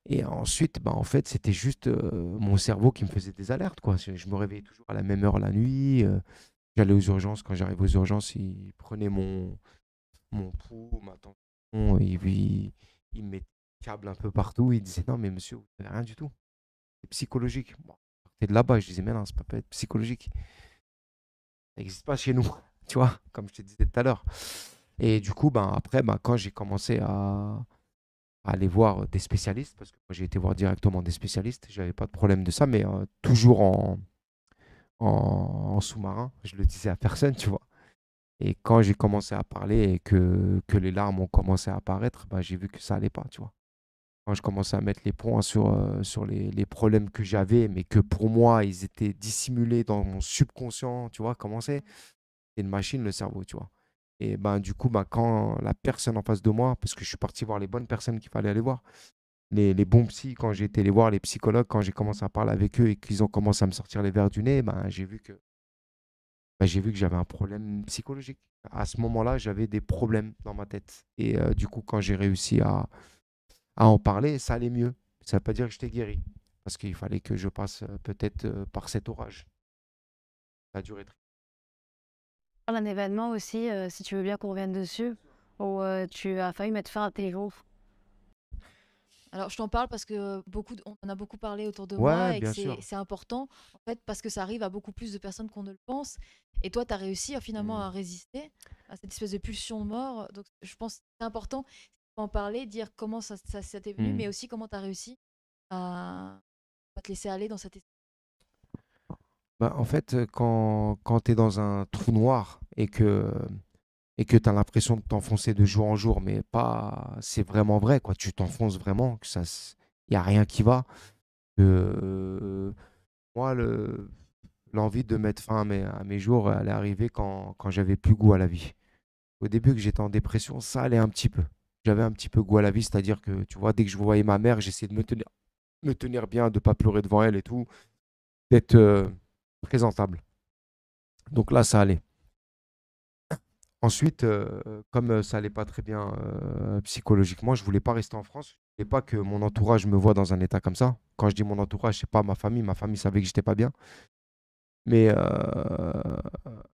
Et ensuite, bah, en fait, c'était juste euh, mon cerveau qui me faisait des alertes. Quoi. Je, me réveillais toujours à la même heure la nuit. Euh, j'allais aux urgences. Quand j'arrivais aux urgences, ils prenaient mon, mon pouls, ma tension. Et puis, ils me mettaient des câbles un peu partout. Ils disaient Non, mais monsieur, vous rien du tout. C'est psychologique. Bon, je de là-bas. Je disais Mais non, ça peut pas être psychologique. Ça n'existe pas chez nous. (laughs) Tu vois, comme je te disais tout à l'heure. Et du coup, ben, après, ben, quand j'ai commencé à, aller voir euh, des spécialistes, parce que moi j'ai été voir directement des spécialistes, j'avais pas de problème de ça, mais euh, toujours en, sous-marin, je le disais à personne, tu vois. Et quand j'ai commencé à parler et que, que, les larmes ont commencé à apparaître, ben, j'ai vu que ça allait pas, tu vois. Quand je commençais à mettre les points sur, euh, sur les, problèmes que j'avais, mais que pour moi, ils étaient dissimulés dans mon subconscient, tu vois, comment c'est une machine, le cerveau, tu vois. Et ben, du coup, ben, quand la personne en face de moi, parce que je suis parti voir les bonnes personnes qu'il fallait aller voir, les, les, bons psy quand j'ai été les voir, les psychologues, quand j'ai commencé à parler avec eux et qu'ils ont commencé à me sortir les verres du nez, ben, j'ai vu que ben, j'ai vu que j'avais un problème psychologique. À ce moment-là, j'avais des problèmes dans ma tête. Et euh, du coup, quand j'ai réussi à, en parler, ça allait mieux. Ça ne veut pas dire que j'étais guéri, parce qu'il fallait que je passe euh, peut-être euh, par cet orage. Ça a duré très un événement aussi, euh, si tu veux bien qu'on revienne dessus, où euh, tu as failli mettre fin à tes jours. Alors, je t'en parle parce que beaucoup, on en a beaucoup parlé autour de moi et c'est important, en fait, parce que ça arrive à beaucoup plus de personnes qu'on ne le pense. Et toi, tu as réussi euh, finalement mmh. à résister à cette espèce de pulsion de mort. Donc, je pense que c'est important d'en parler, dire comment ça, ça, t'est venu, mmh. mais aussi comment tu as réussi à... te laisser aller dans cette bah, en fait, quand, quand tu es dans un trou noir, et que et que tu as l'impression de t'enfoncer de jour en jour, mais pas c'est vraiment vrai quoi. Tu t'enfonces vraiment, que ça y a rien qui va. Euh, moi l'envie de mettre fin à mes, à mes, jours, elle est arrivée quand quand j'avais plus goût à la vie. Au début que j'étais en dépression, ça allait un petit peu. J'avais un petit peu goût à la vie, c'est-à-dire que tu vois dès que je voyais ma mère, j'essayais de me tenir me tenir bien, de pas pleurer devant elle et tout, d'être euh, présentable. Donc là ça allait. Ensuite, euh, comme euh, ça allait pas très bien euh, psychologiquement, je ne voulais pas rester en France. Je ne voulais pas que mon entourage me voit dans un état comme ça. Quand je dis mon entourage, n'est pas ma famille. Ma famille savait que j'étais pas bien. Mais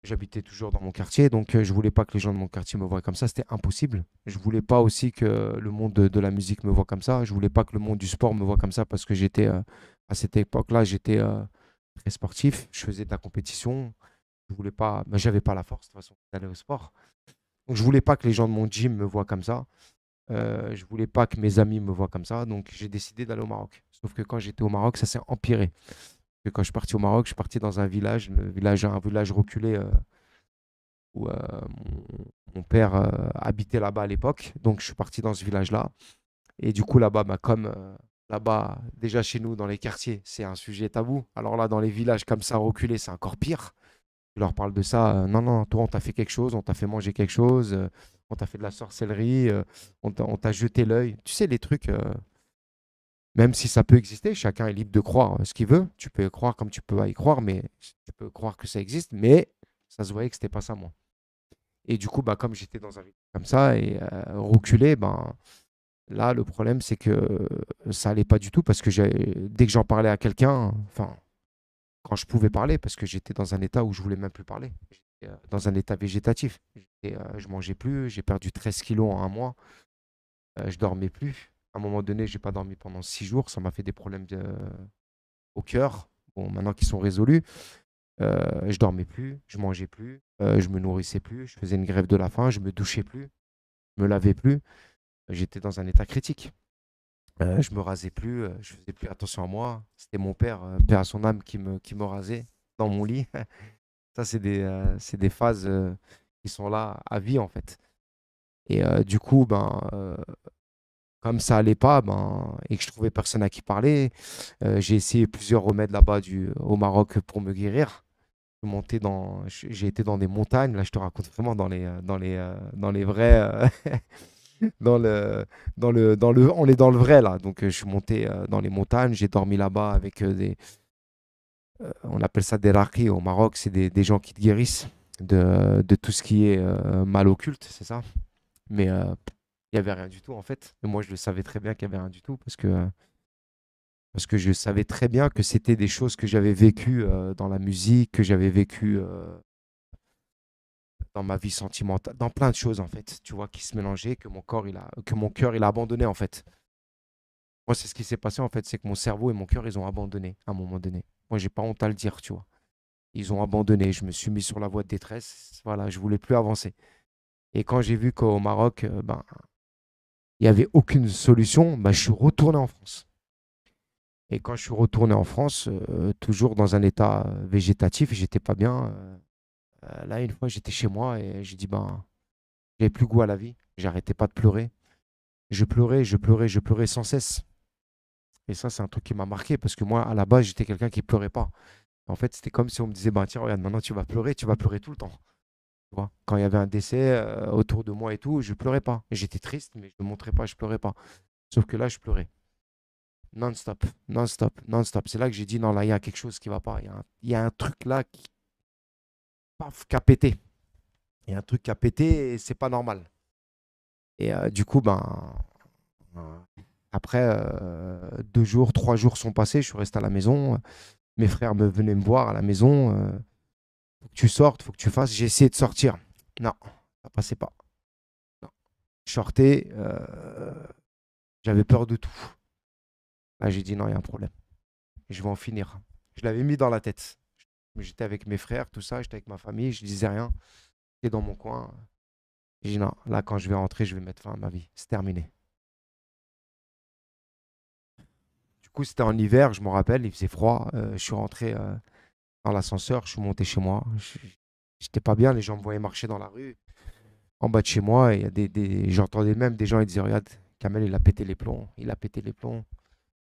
j'habitais toujours dans mon quartier, donc je ne voulais pas que les gens de mon quartier me voient comme ça. C'était impossible. Je ne voulais pas aussi que le monde de, la musique me voit comme ça. Je ne voulais pas que le monde du sport me voit comme ça parce que j'étais à cette époque-là, j'étais très sportif. Je faisais de la compétition je voulais pas, ben, j'avais pas la force de toute façon d'aller au sport. Donc je voulais pas que les gens de mon gym me voient comme ça. Je euh, je voulais pas que mes amis me voient comme ça. Donc j'ai décidé d'aller au Maroc. Sauf que quand j'étais au Maroc, ça s'est empiré. Que quand je suis parti au Maroc, je suis parti dans un village, un village reculé euh, où euh, mon, père habitait là-bas à l'époque. Donc je suis parti dans ce village-là. Et du coup là-bas, comme là-bas, déjà chez nous, dans les quartiers, c'est un sujet tabou. Alors là, dans les villages comme ça reculés, c'est encore pire. Je leur parle de ça. Euh, non, non, toi, on t'a fait quelque chose, on t'a fait manger quelque chose, euh, on t'a fait de la sorcellerie, euh, on t'a jeté l'œil. Tu sais, les trucs, même si ça peut exister, chacun est libre de croire ce qu'il veut. Tu peux croire comme tu peux y croire, mais tu peux croire que ça existe, mais ça se voyait que c'était pas ça, moi. Et du coup, bah, comme j'étais dans un rythme comme ça et reculé, ben. Là, le problème, c'est que ça allait pas du tout parce que dès que j'en parlais à quelqu'un, enfin, quand je pouvais parler, parce que j'étais dans un état où je voulais même plus parler. Euh, dans un état végétatif. Euh, je mangeais plus, j'ai perdu 13 kilos en un mois. Euh, je dormais plus. À un moment donné, j'ai pas dormi pendant six jours. Ça m'a fait des problèmes au cœur. Bon, maintenant qu'ils sont résolus, Je je dormais plus, je mangeais plus, je je me nourrissais plus, je faisais une grève de la faim, je me douchais plus, je me lavais plus. J'étais dans un état critique. Je euh, je me rasais plus, euh, je faisais plus attention à moi. C'était mon père, euh, père à son âme, qui me, qui me rasait dans mon lit. (laughs) Ça, c'est des, c'est des phases qui sont là à vie, en fait. Et du coup, ben, comme ça allait pas, ben, et que je trouvais personne à qui parler, j'ai essayé plusieurs remèdes là-bas du, au Maroc pour me guérir. Monté dans, j'ai été dans des montagnes, là, je te raconte vraiment dans les, dans les, dans les vrais. (laughs) dans le, dans le, dans le, on est dans le vrai là. Donc euh, je suis monté euh, dans les montagnes, j'ai dormi là-bas avec euh, des, on appelle ça des raki au Maroc, c'est des, gens qui te guérissent de, de tout ce qui est mal occulte, c'est ça. Mais il n'y avait rien du tout en fait. moi je le savais très bien qu'il n'y avait rien du tout parce que parce que je savais très bien que c'était des choses que j'avais vécues dans la musique, que j'avais vécues dans ma vie sentimentale, dans plein de choses en fait, tu vois, qui se mélangeaient, que mon corps il a, que mon cœur il a abandonné en fait. Moi, c'est ce qui s'est passé en fait, c'est que mon cerveau et mon cœur ils ont abandonné à un moment donné. Moi, j'ai pas honte à le dire, tu vois. Ils ont abandonné. Je me suis mis sur la voie de détresse. Voilà, je voulais plus avancer. Et quand j'ai vu qu'au Maroc, euh, ben, il n'y avait aucune solution, ben, je suis retourné en France. Et quand je suis retourné en France, euh, toujours dans un état euh, végétatif, j'étais pas bien. Euh, là, une fois, j'étais chez moi et j'ai dit, ben, j'ai plus goût à la vie. J'arrêtais pas de pleurer. Je pleurais, je pleurais, je pleurais sans cesse. Et ça, c'est un truc qui m'a marqué parce que moi, à la base, j'étais quelqu'un qui pleurait pas. En fait, c'était comme si on me disait, ben, tiens, regarde, maintenant tu vas pleurer, tu vas pleurer tout le temps. Tu vois Quand il y avait un décès euh, autour de moi et tout, je pleurais pas. J'étais triste, mais je ne montrais pas, je pleurais pas. Sauf que là, je pleurais non-stop, non-stop, non-stop. C'est là que j'ai dit, non, là, il y a quelque chose qui va pas. Il y, y, a un truc là qui, paf, qui a pété. Il y a un truc qui a pété et c'est pas normal. Et euh, du coup, ben, euh, après euh, deux jours, trois jours sont passés, je suis resté à la maison. Mes frères me venaient me voir à la maison. faut que tu sortes, faut que tu fasses. J'ai essayé de sortir. Non, ça passait pas. Je sortais, j'avais peur de tout. Là, j'ai dit non, il y a un problème. Je vais en finir. Je l'avais mis dans la tête. J'étais avec mes frères, tout ça, j'étais avec ma famille, je disais rien. J'étais dans mon coin. J'ai dit non, là, quand je vais rentrer, je vais mettre fin à ma vie. C'est terminé. Du coup, c'était en hiver, je me rappelle, il faisait froid. Euh, je suis rentré euh, dans l'ascenseur, je suis monté chez moi. J'étais pas bien, les gens me voyaient marcher dans la rue, en bas de chez moi. il y a des, J'entendais même des gens, ils disaient Regarde, Kamel, il a pété les plombs, il a pété les plombs.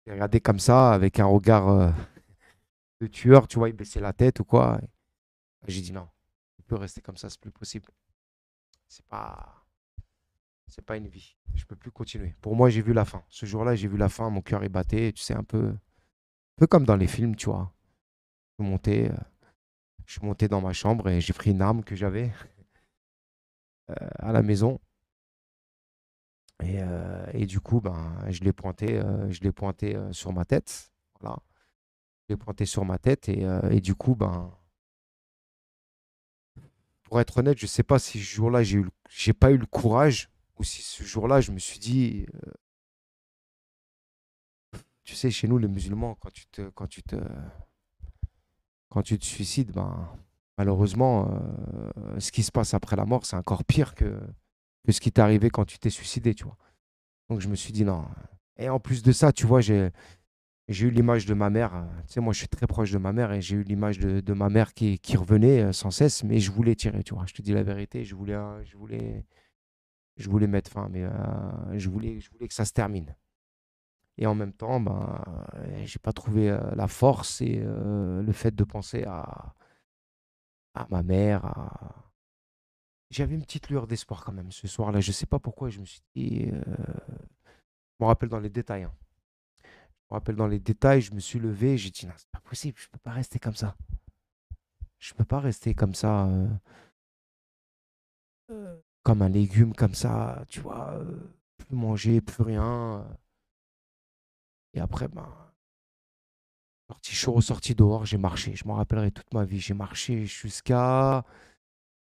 Il regardé comme ça, avec un regard. Euh, tueur, tu vois, il baissait la tête ou quoi. J'ai dit non, il peut rester comme ça, c'est plus possible. C'est pas, c'est pas une vie. Je peux plus continuer. Pour moi, j'ai vu la fin. Ce jour-là, j'ai vu la fin. Mon cœur est batté. Tu sais un peu, peu comme dans les films, tu vois. Je suis monté, euh, je suis dans ma chambre et j'ai pris une arme que j'avais (laughs) euh, à la maison. Et, euh, et, du coup, ben, je l'ai pointé, je l'ai pointé sur ma tête. Voilà sur ma tête. Euh, et, du coup, ben, pour être honnête, je sais pas si ce jour-là, j'ai eu j'ai pas eu le courage ou si ce jour-là, je me suis dit. Euh, tu sais, chez nous, les musulmans, quand tu te, quand tu te, quand tu te suicides, ben, malheureusement, euh, ce qui se passe après la mort, c'est encore pire que, que ce qui t'est arrivé quand tu t'es suicidé, tu vois. Donc je me suis dit non. Et en plus de ça, tu vois, j'ai j'ai eu l'image de ma mère. Hein. Tu sais, moi, je suis très proche de ma mère et j'ai eu l'image de, ma mère qui, qui, revenait euh, sans cesse, mais je voulais tirer, tu vois. Je te dis la vérité, je voulais, hein, je voulais, je voulais mettre fin, mais euh, je, voulais, je voulais que ça se termine. Et en même temps, ben, euh, j'ai pas trouvé la force et le fait de penser à, à ma mère. À... J'avais une petite lueur d'espoir quand même ce soir-là. Je sais pas pourquoi, je me suis dit. Je me rappelle dans les détails. Hein. Je me rappelle dans les détails, je me suis levé, j'ai dit, non, c'est pas possible, je peux pas rester comme ça. Je peux pas rester comme ça, euh, euh. comme un légume, comme ça, tu vois, euh, plus manger, plus rien. Et après, ben, sorti chaud, sorti dehors, j'ai marché. Je m'en rappellerai toute ma vie. J'ai marché jusqu'à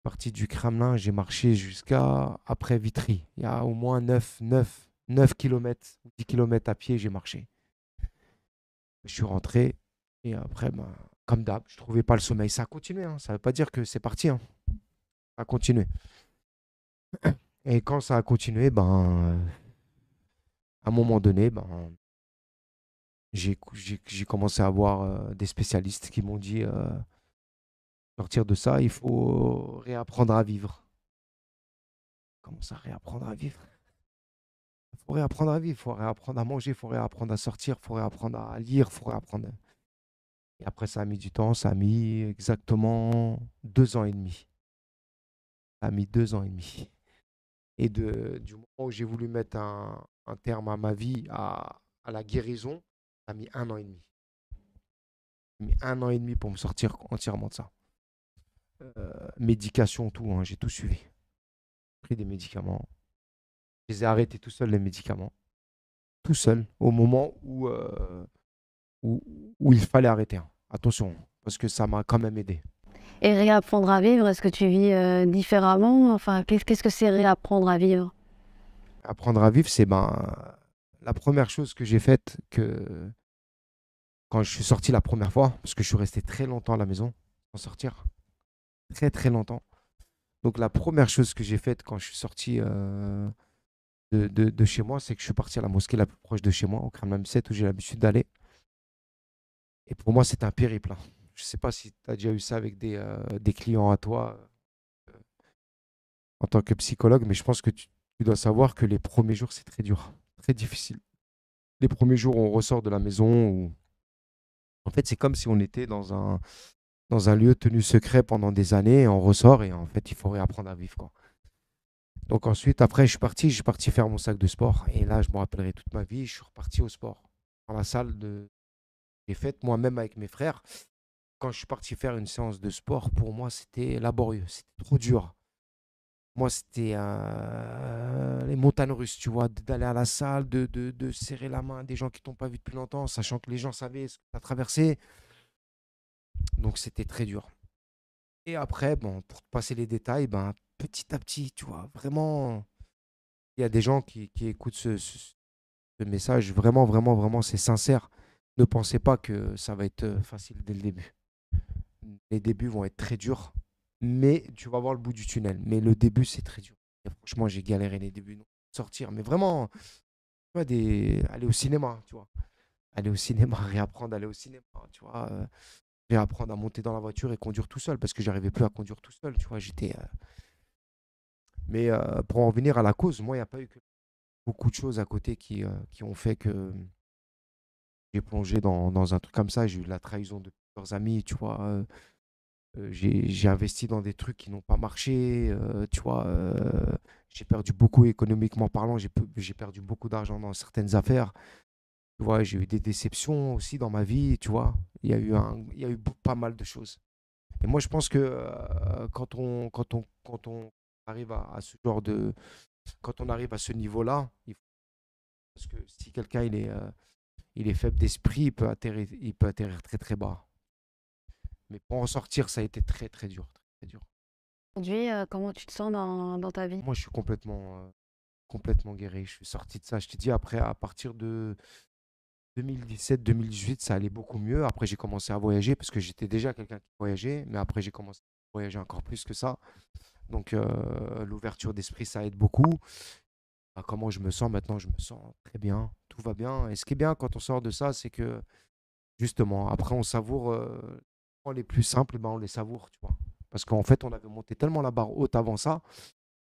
partie du Kremlin, j'ai marché jusqu'à après Vitry. Il y a au moins 9, 9, 9 km, 10 km à pied, j'ai marché. Je suis rentré et après, ben, comme d'hab, je trouvais pas le sommeil. Ça a continué, hein. ça veut pas dire que c'est parti. Hein. Ça a continué. Et quand ça a continué, ben, à un moment donné, ben, j'ai commencé à voir euh, des spécialistes qui m'ont dit euh, sortir de ça, il faut réapprendre à vivre. Comment ça, réapprendre à vivre faut réapprendre à vivre, faut réapprendre à manger, faut réapprendre à sortir, faut réapprendre à lire, faut réapprendre. Et après, ça a mis du temps, ça a mis exactement deux ans et demi. Ça a mis deux ans et demi. Et de, du moment où j'ai voulu mettre un, terme à ma vie, à, la guérison, ça a mis un an et demi. Ça a mis un an et demi pour me sortir entièrement de ça. Euh, médication, tout, hein, j'ai tout suivi. Pris des médicaments, j'ai arrêté tout seul les médicaments. Tout seul, au moment euh, où, où, il fallait arrêter. Attention, parce que ça m'a quand même aidé. Et réapprendre à vivre, est-ce que tu vis euh, différemment Enfin, qu'est-ce que c'est réapprendre à vivre Apprendre à vivre, c'est ben, la première chose que j'ai faite que quand je suis sorti la première fois, parce que je suis resté très longtemps à la maison sans sortir, très très longtemps. Donc la première chose que j'ai faite quand je suis sorti euh, de, chez moi, c'est que je suis parti à la mosquée la plus proche de chez moi, au Kremlin 7, où j'ai l'habitude d'aller. Et pour moi, c'est un périple. Hein. Je ne sais pas si tu as déjà eu ça avec des, euh, des clients à toi euh, en tant que psychologue, mais je pense que tu, dois savoir que les premiers jours, c'est très dur, très difficile. Les premiers jours, on ressort de la maison. Où... En fait, c'est comme si on était dans un, dans un lieu tenu secret pendant des années, et on ressort et en fait, il faudrait apprendre à vivre. Quoi. Donc ensuite, après, je suis parti, je suis parti faire mon sac de sport. Et là, je me rappellerai toute ma vie, je suis reparti au sport, dans la salle de... des fêtes, moi-même avec mes frères. Quand je suis parti faire une séance de sport, pour moi, c'était laborieux, c'était trop dur. Moi, c'était euh, les montagnes russes, tu vois, d'aller à la salle, de, de, serrer la main des gens qui ne t'ont pas vu depuis longtemps, sachant que les gens savaient ce que tu as traversé. Donc, c'était très dur. Et après, bon, pour passer les détails, ben, petit à petit, tu vois, vraiment, il y a des gens qui, écoutent ce, message. Vraiment, vraiment, vraiment, c'est sincère. Ne pensez pas que ça va être euh, facile dès le début. Les débuts vont être très durs, mais tu vas voir le bout du tunnel. Mais le début, c'est très dur. franchement, j'ai galéré les débuts, non, sortir. Mais vraiment, tu vois, des... aller au cinéma, tu vois. Aller au cinéma, (laughs) réapprendre, aller au cinéma, tu vois. Euh, j'ai apprendre à monter dans la voiture et conduire tout seul parce que j'arrivais plus à conduire tout seul. Tu vois, j'étais. Euh. Mais euh, pour en venir à la cause, moi, il n'y a pas eu que beaucoup de choses à côté qui, euh, qui ont fait que j'ai plongé dans, dans, un truc comme ça. J'ai eu la trahison de plusieurs amis, tu vois. j'ai investi dans des trucs qui n'ont pas marché, tu vois. j'ai perdu beaucoup économiquement parlant, j'ai perdu beaucoup d'argent dans certaines affaires. Tu vois, j'ai eu des déceptions aussi dans ma vie, tu vois. Il y a eu, un, il y a eu pas mal de choses. Et moi, je pense que euh, quand, on, quand, on, quand on arrive à, ce genre de. Quand on arrive à ce niveau-là, parce que si quelqu'un il est, euh, il est faible d'esprit, il, peut atterrir, il peut atterrir très très bas. Mais pour en sortir, ça a été très très dur. Très, dur. Aujourd'hui, euh, comment tu te sens dans, dans ta vie Moi, je suis complètement, complètement guéri. Je suis sorti de ça. Je te dis, après, à partir de, 2017-2018, ça allait beaucoup mieux. Après, j'ai commencé à voyager parce que j'étais déjà quelqu'un qui voyageait, mais après, j'ai commencé à voyager encore plus que ça. Donc, euh, l'ouverture d'esprit, ça aide beaucoup. comment je me sens maintenant Je me sens très bien, tout va bien. Et ce qui est bien quand on sort de ça, c'est que justement, après, on savoure euh, les plus simples, ben, on les savoure, tu vois. Parce qu'en fait, on avait monté tellement la barre haute avant ça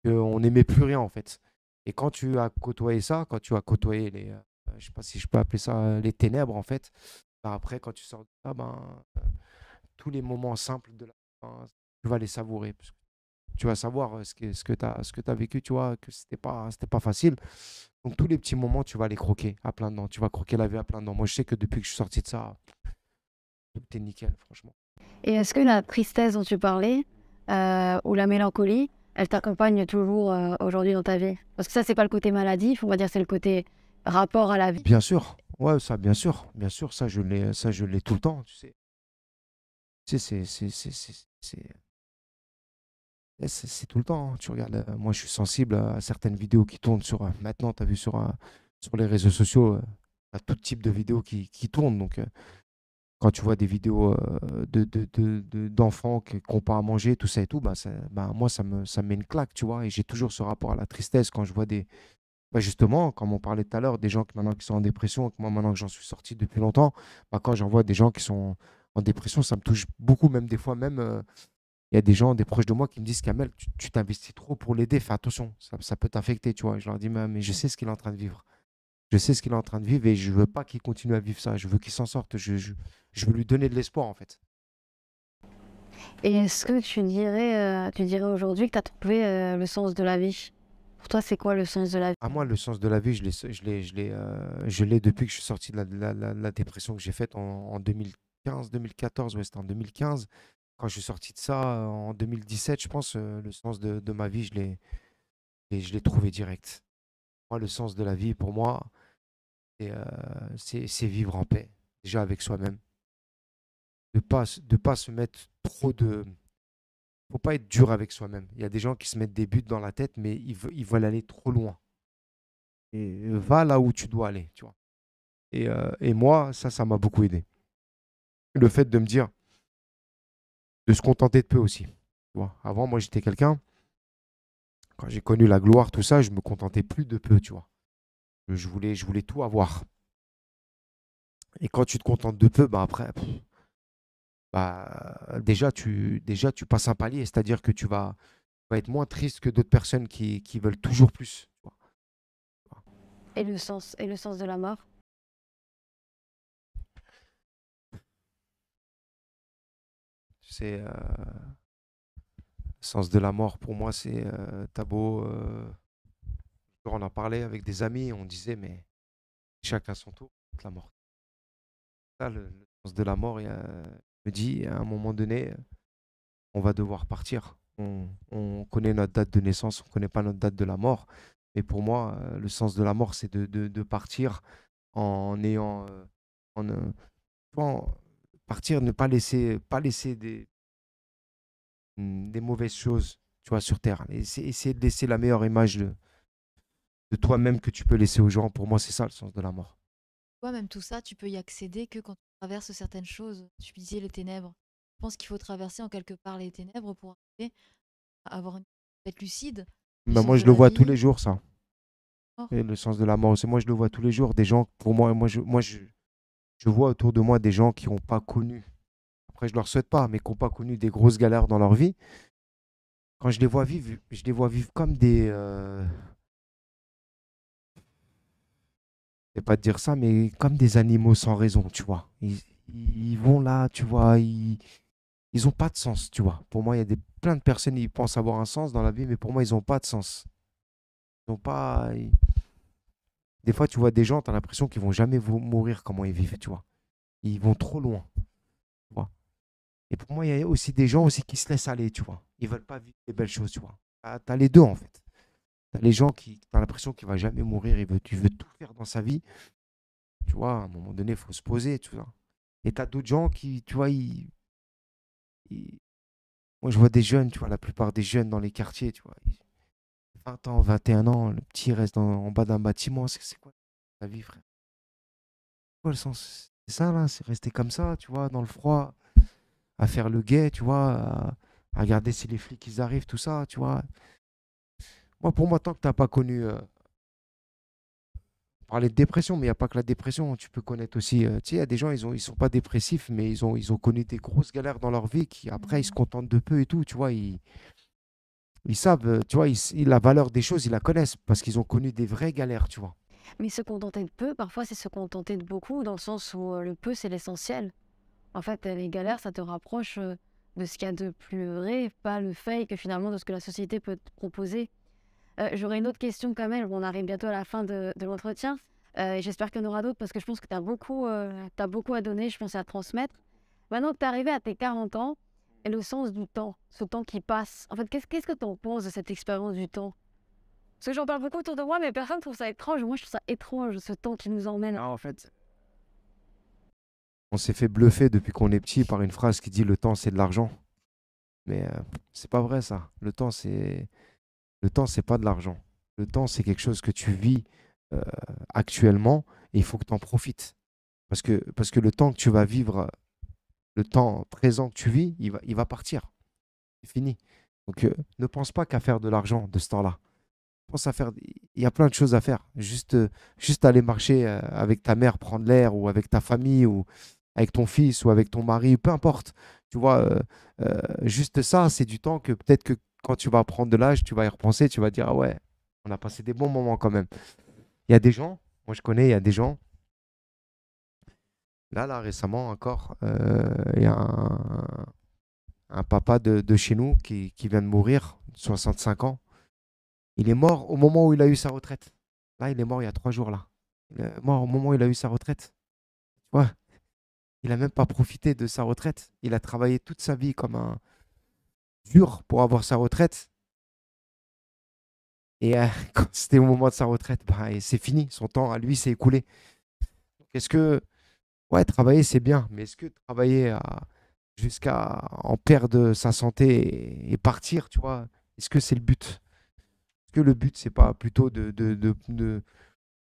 qu'on n'aimait plus rien, en fait. Et quand tu as côtoyé ça, quand tu as côtoyé les euh, euh, je sais pas si je peux appeler ça euh, les ténèbres en fait. Bah, après, quand tu sors de ça, ben, euh, tous les moments simples de la fin, ben, tu vas les savourer. tu vas savoir ce que, ce que tu as, vécu, tu vois, que c'était pas, pas facile. Donc tous les petits moments, tu vas les croquer à plein dents. Tu vas croquer la vie à plein dents. Moi, je sais que depuis que je suis sorti de ça, tout est nickel, franchement. Et est-ce que la tristesse dont tu parlais, ou la mélancolie, elle t'accompagne toujours aujourd'hui dans ta vie Parce que ça, c'est pas le côté maladif, on va dire, c'est le côté rapport à la vie. Bien sûr, ouais, ça, bien sûr, bien sûr, ça, je l'ai, ça, je l'ai tout le temps, tu sais. c'est c'est c'est, c'est, c'est, c'est, tout le temps. Hein. Tu regardes, euh, moi, je suis sensible à, certaines vidéos qui tournent sur. Euh, maintenant, tu as vu sur, euh, sur les réseaux sociaux, à tout type de vidéos qui, qui tournent. Donc, quand tu vois des vidéos de, d'enfants de, de, pas à manger, tout ça et tout, bah, ça, bah, moi, ça me, ça me met une claque, tu vois. Et j'ai toujours ce rapport à la tristesse quand je vois des, bah, justement, comme on parlait tout à l'heure, des gens qui, maintenant qui sont en dépression, que moi maintenant que j'en suis sorti depuis longtemps, bah, quand j'en vois des gens qui sont en dépression, ça me touche beaucoup, même des fois même. Euh, il y a des gens, des proches de moi qui me disent Kamel, tu t'investis trop pour l'aider, fais attention, ça, peut t'infecter. » tu vois. Je leur dis mais je sais ce qu'il est en train de vivre. Je sais ce qu'il est en train de vivre et je veux pas qu'il continue à vivre ça. Je veux qu'il s'en sorte. Je, veux lui donner de l'espoir, en fait. Et est-ce que tu dirais, euh, tu dirais aujourd'hui que tu as trouvé euh, le sens de la vie toi, c'est quoi le sens de la vie À ah, moi, le sens de la vie, je l'ai, je l'ai, euh, je l'ai, depuis que je suis sorti de la, dépression que j'ai faite en, 2015, 2014. est c'était en 2015. Quand je suis sorti de ça euh, en 2017, je pense, euh, le sens de, ma vie, je l'ai, je l'ai trouvé direct. Moi, le sens de la vie, pour moi, c'est, c'est, vivre en paix, déjà avec soi-même. De ne pas, de pas se mettre trop de faut pas être dur avec soi-même. Il y a des gens qui se mettent des buts dans la tête, mais ils, veulent aller trop loin. Et va là où tu dois aller, tu vois. Euh, et, moi, ça, ça m'a beaucoup aidé. Le fait de me dire, de se contenter de peu aussi. vois. Avant, moi, j'étais quelqu'un, quand j'ai connu la gloire, tout ça, je me contentais plus de peu, tu vois. Je voulais, je voulais tout avoir. Et quand tu te contentes de peu, bah après, bah, déjà, tu, déjà, tu passes un palier, c'est-à-dire que tu vas, être moins triste que d'autres personnes qui, qui, veulent toujours plus. Et le sens, et le sens de la mort C'est. Euh, sens de la mort, pour moi, c'est euh, tabou. Euh. on en parlait avec des amis, on disait, mais chacun son tour, la mort. Ça, le, sens de la mort, il y dit à un moment donné, on va devoir partir. On, on connaît notre date de naissance, on connaît pas notre date de la mort. Et pour moi, euh, le sens de la mort, c'est de, de, partir en ayant. Euh, euh, en, partir, ne pas laisser, pas laisser des, mm, des mauvaises choses tu vois, sur Terre. Essayer, essayer de laisser la meilleure image de, de toi-même que tu peux laisser aux gens. Pour moi, c'est ça le sens de la mort. Toi-même, tout ça, tu peux y accéder que quand traverse certaines choses. Tu disais les ténèbres. Je pense qu'il faut traverser en quelque part les ténèbres pour arriver à avoir une... tête lucide. Bah moi, je le vois tous les jours, ça. Et le sens de la mort aussi. Moi, je le vois tous les jours. Des gens, pour moi, moi je, moi, je, je vois autour de moi des gens qui n'ont pas connu. Après, je ne leur souhaite pas, mais qui n'ont pas connu des grosses galères dans leur vie. Quand je les vois vivre, je les vois vivre comme des. Euh, pas te dire ça, mais comme des animaux sans raison, tu vois. Ils, vont là, tu vois, ils, ils ont pas de sens, tu vois. Pour moi, il y a des, plein de personnes qui pensent avoir un sens dans la vie, mais pour moi, ils ont pas de sens. Ils ont pas. Des fois, tu vois des gens, tu as l'impression qu'ils vont jamais mourir comment ils vivent, tu vois. Ils vont trop loin, tu vois. Et pour moi, il y a aussi des gens aussi qui se laissent aller, tu vois. Ils veulent pas vivre des belles choses, tu vois. Tu as les deux, en fait les gens qui, ont l'impression qu'il va jamais mourir, il veut, tu veux tout faire dans sa vie. Tu vois, à un moment donné, il faut se poser, tu vois. Et t'as d'autres gens qui, tu vois, ils, Moi, je vois des jeunes, tu vois, la plupart des jeunes dans les quartiers, tu vois. 20 ans, 21 ans, le petit reste en, bas d'un bâtiment. C'est quoi ta vie, frère quoi le sens C'est ça, là, c'est rester comme ça, tu vois, dans le froid, à faire le guet, tu vois, à, à regarder si les flics, ils arrivent, tout ça, tu vois pour moi, tant que tu n'as pas connu. Euh, parler de dépression, mais il n'y a pas que la dépression. Tu peux connaître aussi. Euh, tu sais, il y a des gens, ils ne ils sont pas dépressifs, mais ils ont, ils ont connu des grosses galères dans leur vie qui, après, ils se mmh. contentent de peu et tout. Tu vois, ils, ils savent, euh, tu vois, ils, la valeur des choses, ils la connaissent parce qu'ils ont connu des vraies galères, tu vois. Mais se contenter de peu, parfois, c'est se contenter de beaucoup, dans le sens où le peu, c'est l'essentiel. En fait, les galères, ça te rapproche de ce qu'il y a de plus vrai, pas le fait que finalement de ce que la société peut te proposer. Euh, j'aurais une autre question quand même. On arrive bientôt à la fin de, l'entretien. Euh, j'espère qu'il y en aura d'autres parce que je pense que tu as, beaucoup, euh, as beaucoup à donner, je pense à transmettre. Maintenant que tu es arrivé à tes 40 ans, et le sens du temps, ce temps qui passe, en fait, qu'est-ce que tu en penses de cette expérience du temps Parce que j'en parle beaucoup autour de moi, mais personne ne trouve ça étrange. Moi, je trouve ça étrange, ce temps qui nous emmène. en fait, on s'est fait bluffer depuis qu'on est petit par une phrase qui dit le temps, c'est de l'argent. Mais ce c'est pas vrai, ça. Le temps, c'est le temps, c'est pas de l'argent. Le temps, c'est quelque chose que tu vis euh, actuellement et il faut que tu en profites. Parce que, parce que le temps que tu vas vivre, le temps présent que tu vis, il va, il va partir. C'est fini. Donc euh, ne pense pas qu'à faire de l'argent de ce temps-là. Pense à faire. Il y a plein de choses à faire. Juste, euh, juste aller marcher avec ta mère, prendre l'air, ou avec ta famille, ou avec ton fils, ou avec ton mari, peu importe. Tu vois, juste ça, c'est du temps que peut-être que quand tu vas prendre de l'âge, tu vas y repenser, tu vas dire, ah ouais, on a passé des bons moments quand même. Il y a des gens, moi je connais, il y a des gens. Là, là, récemment encore, euh, il y a un, papa de, chez nous qui, qui vient de mourir, 65 ans. Il est mort au moment où il a eu sa retraite. Là, il est mort il y a trois jours, là. Il est mort au moment où il a eu sa retraite. Ouais. Il n'a même pas profité de sa retraite. Il a travaillé toute sa vie comme un, dur pour avoir sa retraite. Et euh, (laughs) quand c'était au moment de sa retraite, bah, c'est fini, son temps à lui s'est écoulé. Est-ce que, ouais, travailler c'est bien, mais est-ce que travailler jusqu'à en perdre sa santé et, partir, tu vois, est-ce que c'est le but Est-ce que le but c'est pas plutôt de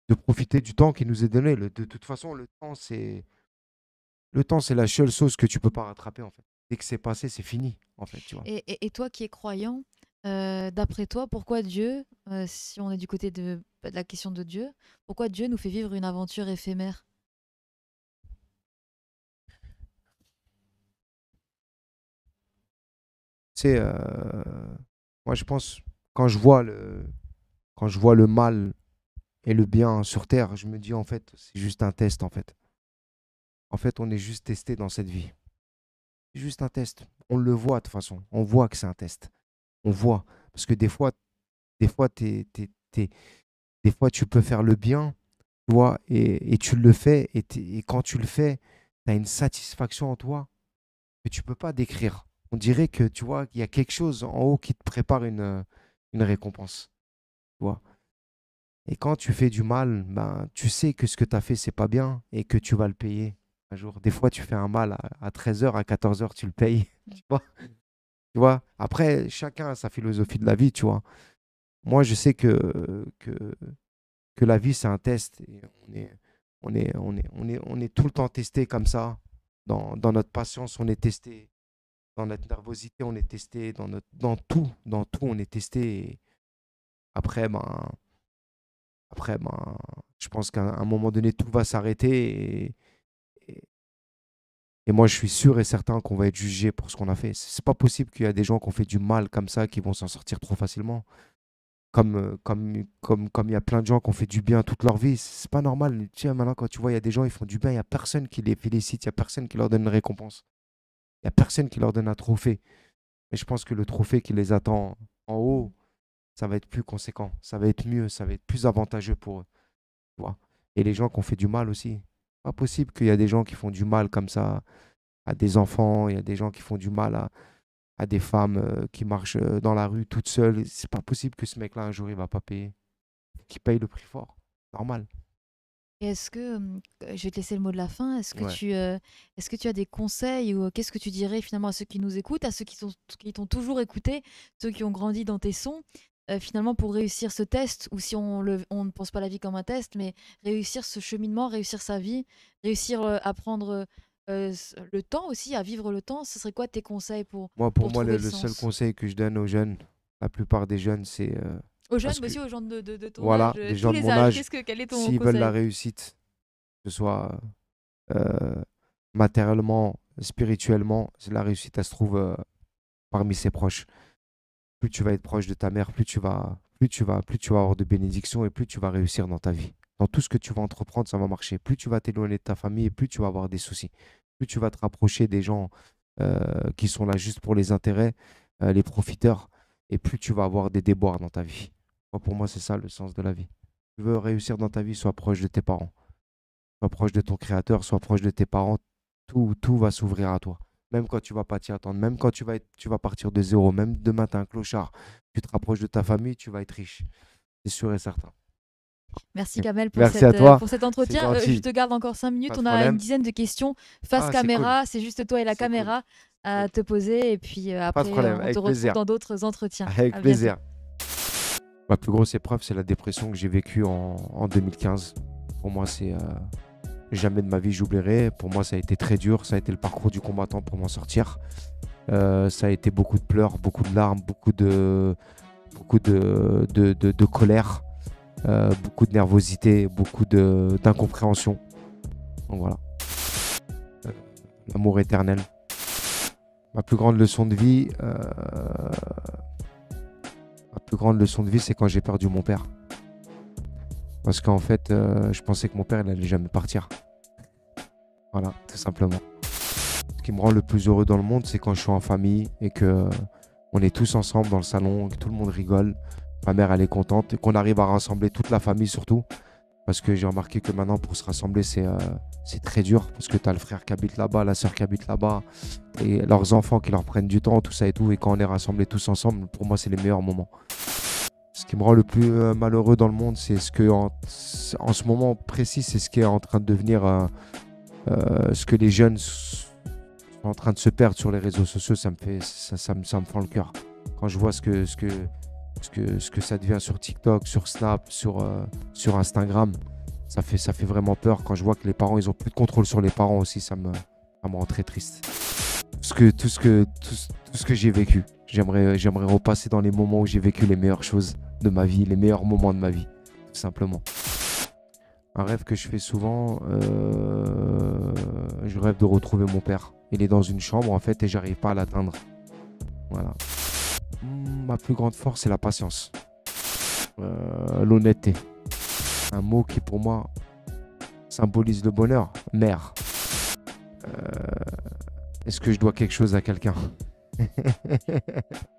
de, profiter du temps qui nous est donné de, toute façon, le temps c'est le temps c'est la seule chose que tu peux pas rattraper en fait que c'est passé, c'est fini, en fait. Tu vois. Et, et, toi qui es croyant, euh, d'après toi, pourquoi Dieu, euh, si on est du côté bah, de, la question de Dieu, pourquoi Dieu nous fait vivre une aventure éphémère C'est euh, moi, je pense quand je vois le quand je vois le mal et le bien sur terre, je me dis en fait, c'est juste un test en fait. En fait, on est juste testé dans cette vie juste un test. On le voit de toute façon. On voit que c'est un test. On voit. Parce que des fois, des fois, t'es, des fois tu peux faire le bien, tu vois, et, tu le fais. Et, quand tu le fais, tu as une satisfaction en toi que tu peux pas décrire. On dirait que, tu vois, il y a quelque chose en haut qui te prépare une, récompense. Tu vois. Et quand tu fais du mal, ben, tu sais que ce que tu as fait, c'est pas bien et que tu vas le payer un jour. Des fois, tu fais un mal à, 13h, à 14h, tu le payes. (laughs) tu vois, tu vois Après, chacun a sa philosophie de la vie, tu vois. Moi, je sais que, que, que la vie, c'est un test. Et on, est, on, est, on, est, on, est, on est tout le temps testé comme ça. Dans, dans notre patience, on est testé. Dans notre nervosité, on est testé. Dans, notre, dans tout, dans tout, on est testé. après, ben, après ben, je pense qu'à un moment donné, tout va s'arrêter. Et, et moi, je suis sûr et certain qu'on va être jugé pour ce qu'on a fait. C'est pas possible qu'il y a des gens qui ont fait du mal comme ça qui vont s'en sortir trop facilement. Comme euh, comme comme comme il y a plein de gens qui ont fait du bien toute leur vie, c'est pas normal. Tiens, maintenant quand tu vois il y a des gens qui font du bien, il y a personne qui les félicite, il y a personne qui leur donne une récompense. Il y a personne qui leur donne un trophée. Mais je pense que le trophée qui les attend en haut, ça va être plus conséquent, ça va être mieux, ça va être plus avantageux pour eux. Et les gens qui ont fait du mal aussi, pas possible qu'il y a des gens qui font du mal comme ça à des enfants, il y a des gens qui font du mal à, à des femmes euh, qui marchent euh, dans la rue toutes seules. C'est pas possible que ce mec-là, un jour, il va pas payer. Qui paye le prix fort. Normal. Est-ce que, je vais te laisser le mot de la fin, est-ce que, tu, euh, est-ce que tu as des conseils ou qu'est-ce que tu dirais finalement à ceux qui nous écoutent, à ceux qui, qui t'ont toujours écouté, ceux qui ont grandi dans tes sons euh, finalement pour réussir ce test, ou si on, le, on, ne pense pas la vie comme un test, mais réussir ce cheminement, réussir sa vie, réussir euh, à prendre euh, le temps aussi, à vivre le temps, ce serait quoi tes conseils pour Moi, pour, moi, le, seul conseil que je donne aux jeunes, la plupart des jeunes, c'est... aux jeunes, aussi aux gens de, ton voilà, âge. Voilà, gens de mon âge, que, veulent la réussite, que ce soit matériellement, spirituellement, la réussite, elle se trouve parmi ses proches plus tu vas être proche de ta mère, plus tu vas, plus tu vas, plus tu vas avoir de bénédictions et plus tu vas réussir dans ta vie. Dans tout ce que tu vas entreprendre, ça va marcher. Plus tu vas t'éloigner de ta famille, plus tu vas avoir des soucis. Plus tu vas te rapprocher des gens euh, qui sont là juste pour les intérêts, euh, les profiteurs, et plus tu vas avoir des déboires dans ta vie. pour moi, c'est ça le sens de la vie. Tu veux réussir dans ta vie, sois proche de tes parents. Sois proche de ton créateur, sois proche de tes parents. Tout, tout va s'ouvrir à toi même quand tu vas pas t'y attendre, même quand tu vas, tu vas partir de zéro, même demain tu un clochard, tu te rapproches de ta famille, tu vas être riche. C'est sûr et certain. Merci Kamel pour, cette, euh, pour cet entretien. Euh, je te garde encore 5 minutes. On a une dizaine de questions face ah, caméra. C'est juste toi et la caméra à te poser. Et puis euh, après, on te retrouve dans d'autres entretiens. Avec plaisir. Ma plus grosse épreuve, c'est la dépression que j'ai vécue en, 2015. Pour moi, c'est jamais de ma vie j'oublierai. Pour moi, ça a été très dur, ça a été le parcours du combattant pour m'en sortir. Euh, ça a été beaucoup de pleurs, beaucoup de larmes, beaucoup de, beaucoup de, de, colère, euh, beaucoup de nervosité, beaucoup d'incompréhension. Donc voilà. Euh, l'amour éternel. Ma plus grande leçon de vie, ma plus grande leçon de vie, c'est quand j'ai perdu mon père. Parce qu'en fait, je pensais que mon père, il n'allait jamais partir. Voilà, tout simplement. Ce qui me rend le plus heureux dans le monde, c'est quand je suis en famille et que on est tous ensemble dans le salon, que tout le monde rigole. Ma mère, elle est contente et qu'on arrive à rassembler toute la famille surtout. Parce que j'ai remarqué que maintenant, pour se rassembler, c'est euh, très dur. Parce que tu as le frère qui habite là-bas, la soeur qui habite là-bas, et leurs enfants qui leur prennent du temps, tout ça et tout. Et quand on est rassemblés tous ensemble, pour moi, c'est les meilleurs moments. Ce qui me rend le plus euh, malheureux dans le monde, c'est ce que, en, ce moment précis, c'est ce qui est en train de devenir euh, euh, ce que les jeunes sont en train de se perdre sur les réseaux sociaux, ça me fait, ça, me, ça me fend le cœur. Quand je vois ce que, ce que, ce que, ce que ça devient sur TikTok, sur Snap, sur, euh, sur Instagram, ça fait, ça fait vraiment peur. Quand je vois que les parents, ils ont plus de contrôle sur les parents aussi, ça me, rend très triste. Tout ce que, tout ce que, tout, tout ce que j'ai vécu. J'aimerais, j'aimerais repasser dans les moments où j'ai vécu les meilleures choses de ma vie, les meilleurs moments de ma vie, tout simplement un rêve que je fais souvent, euh, je rêve de retrouver mon père. Il est dans une chambre en fait et j'arrive pas à l'atteindre. Voilà. Ma plus grande force, c'est la patience, euh, l'honnêteté. Un mot qui pour moi symbolise le bonheur, mère. Euh, est-ce que je dois quelque chose à quelqu'un (laughs)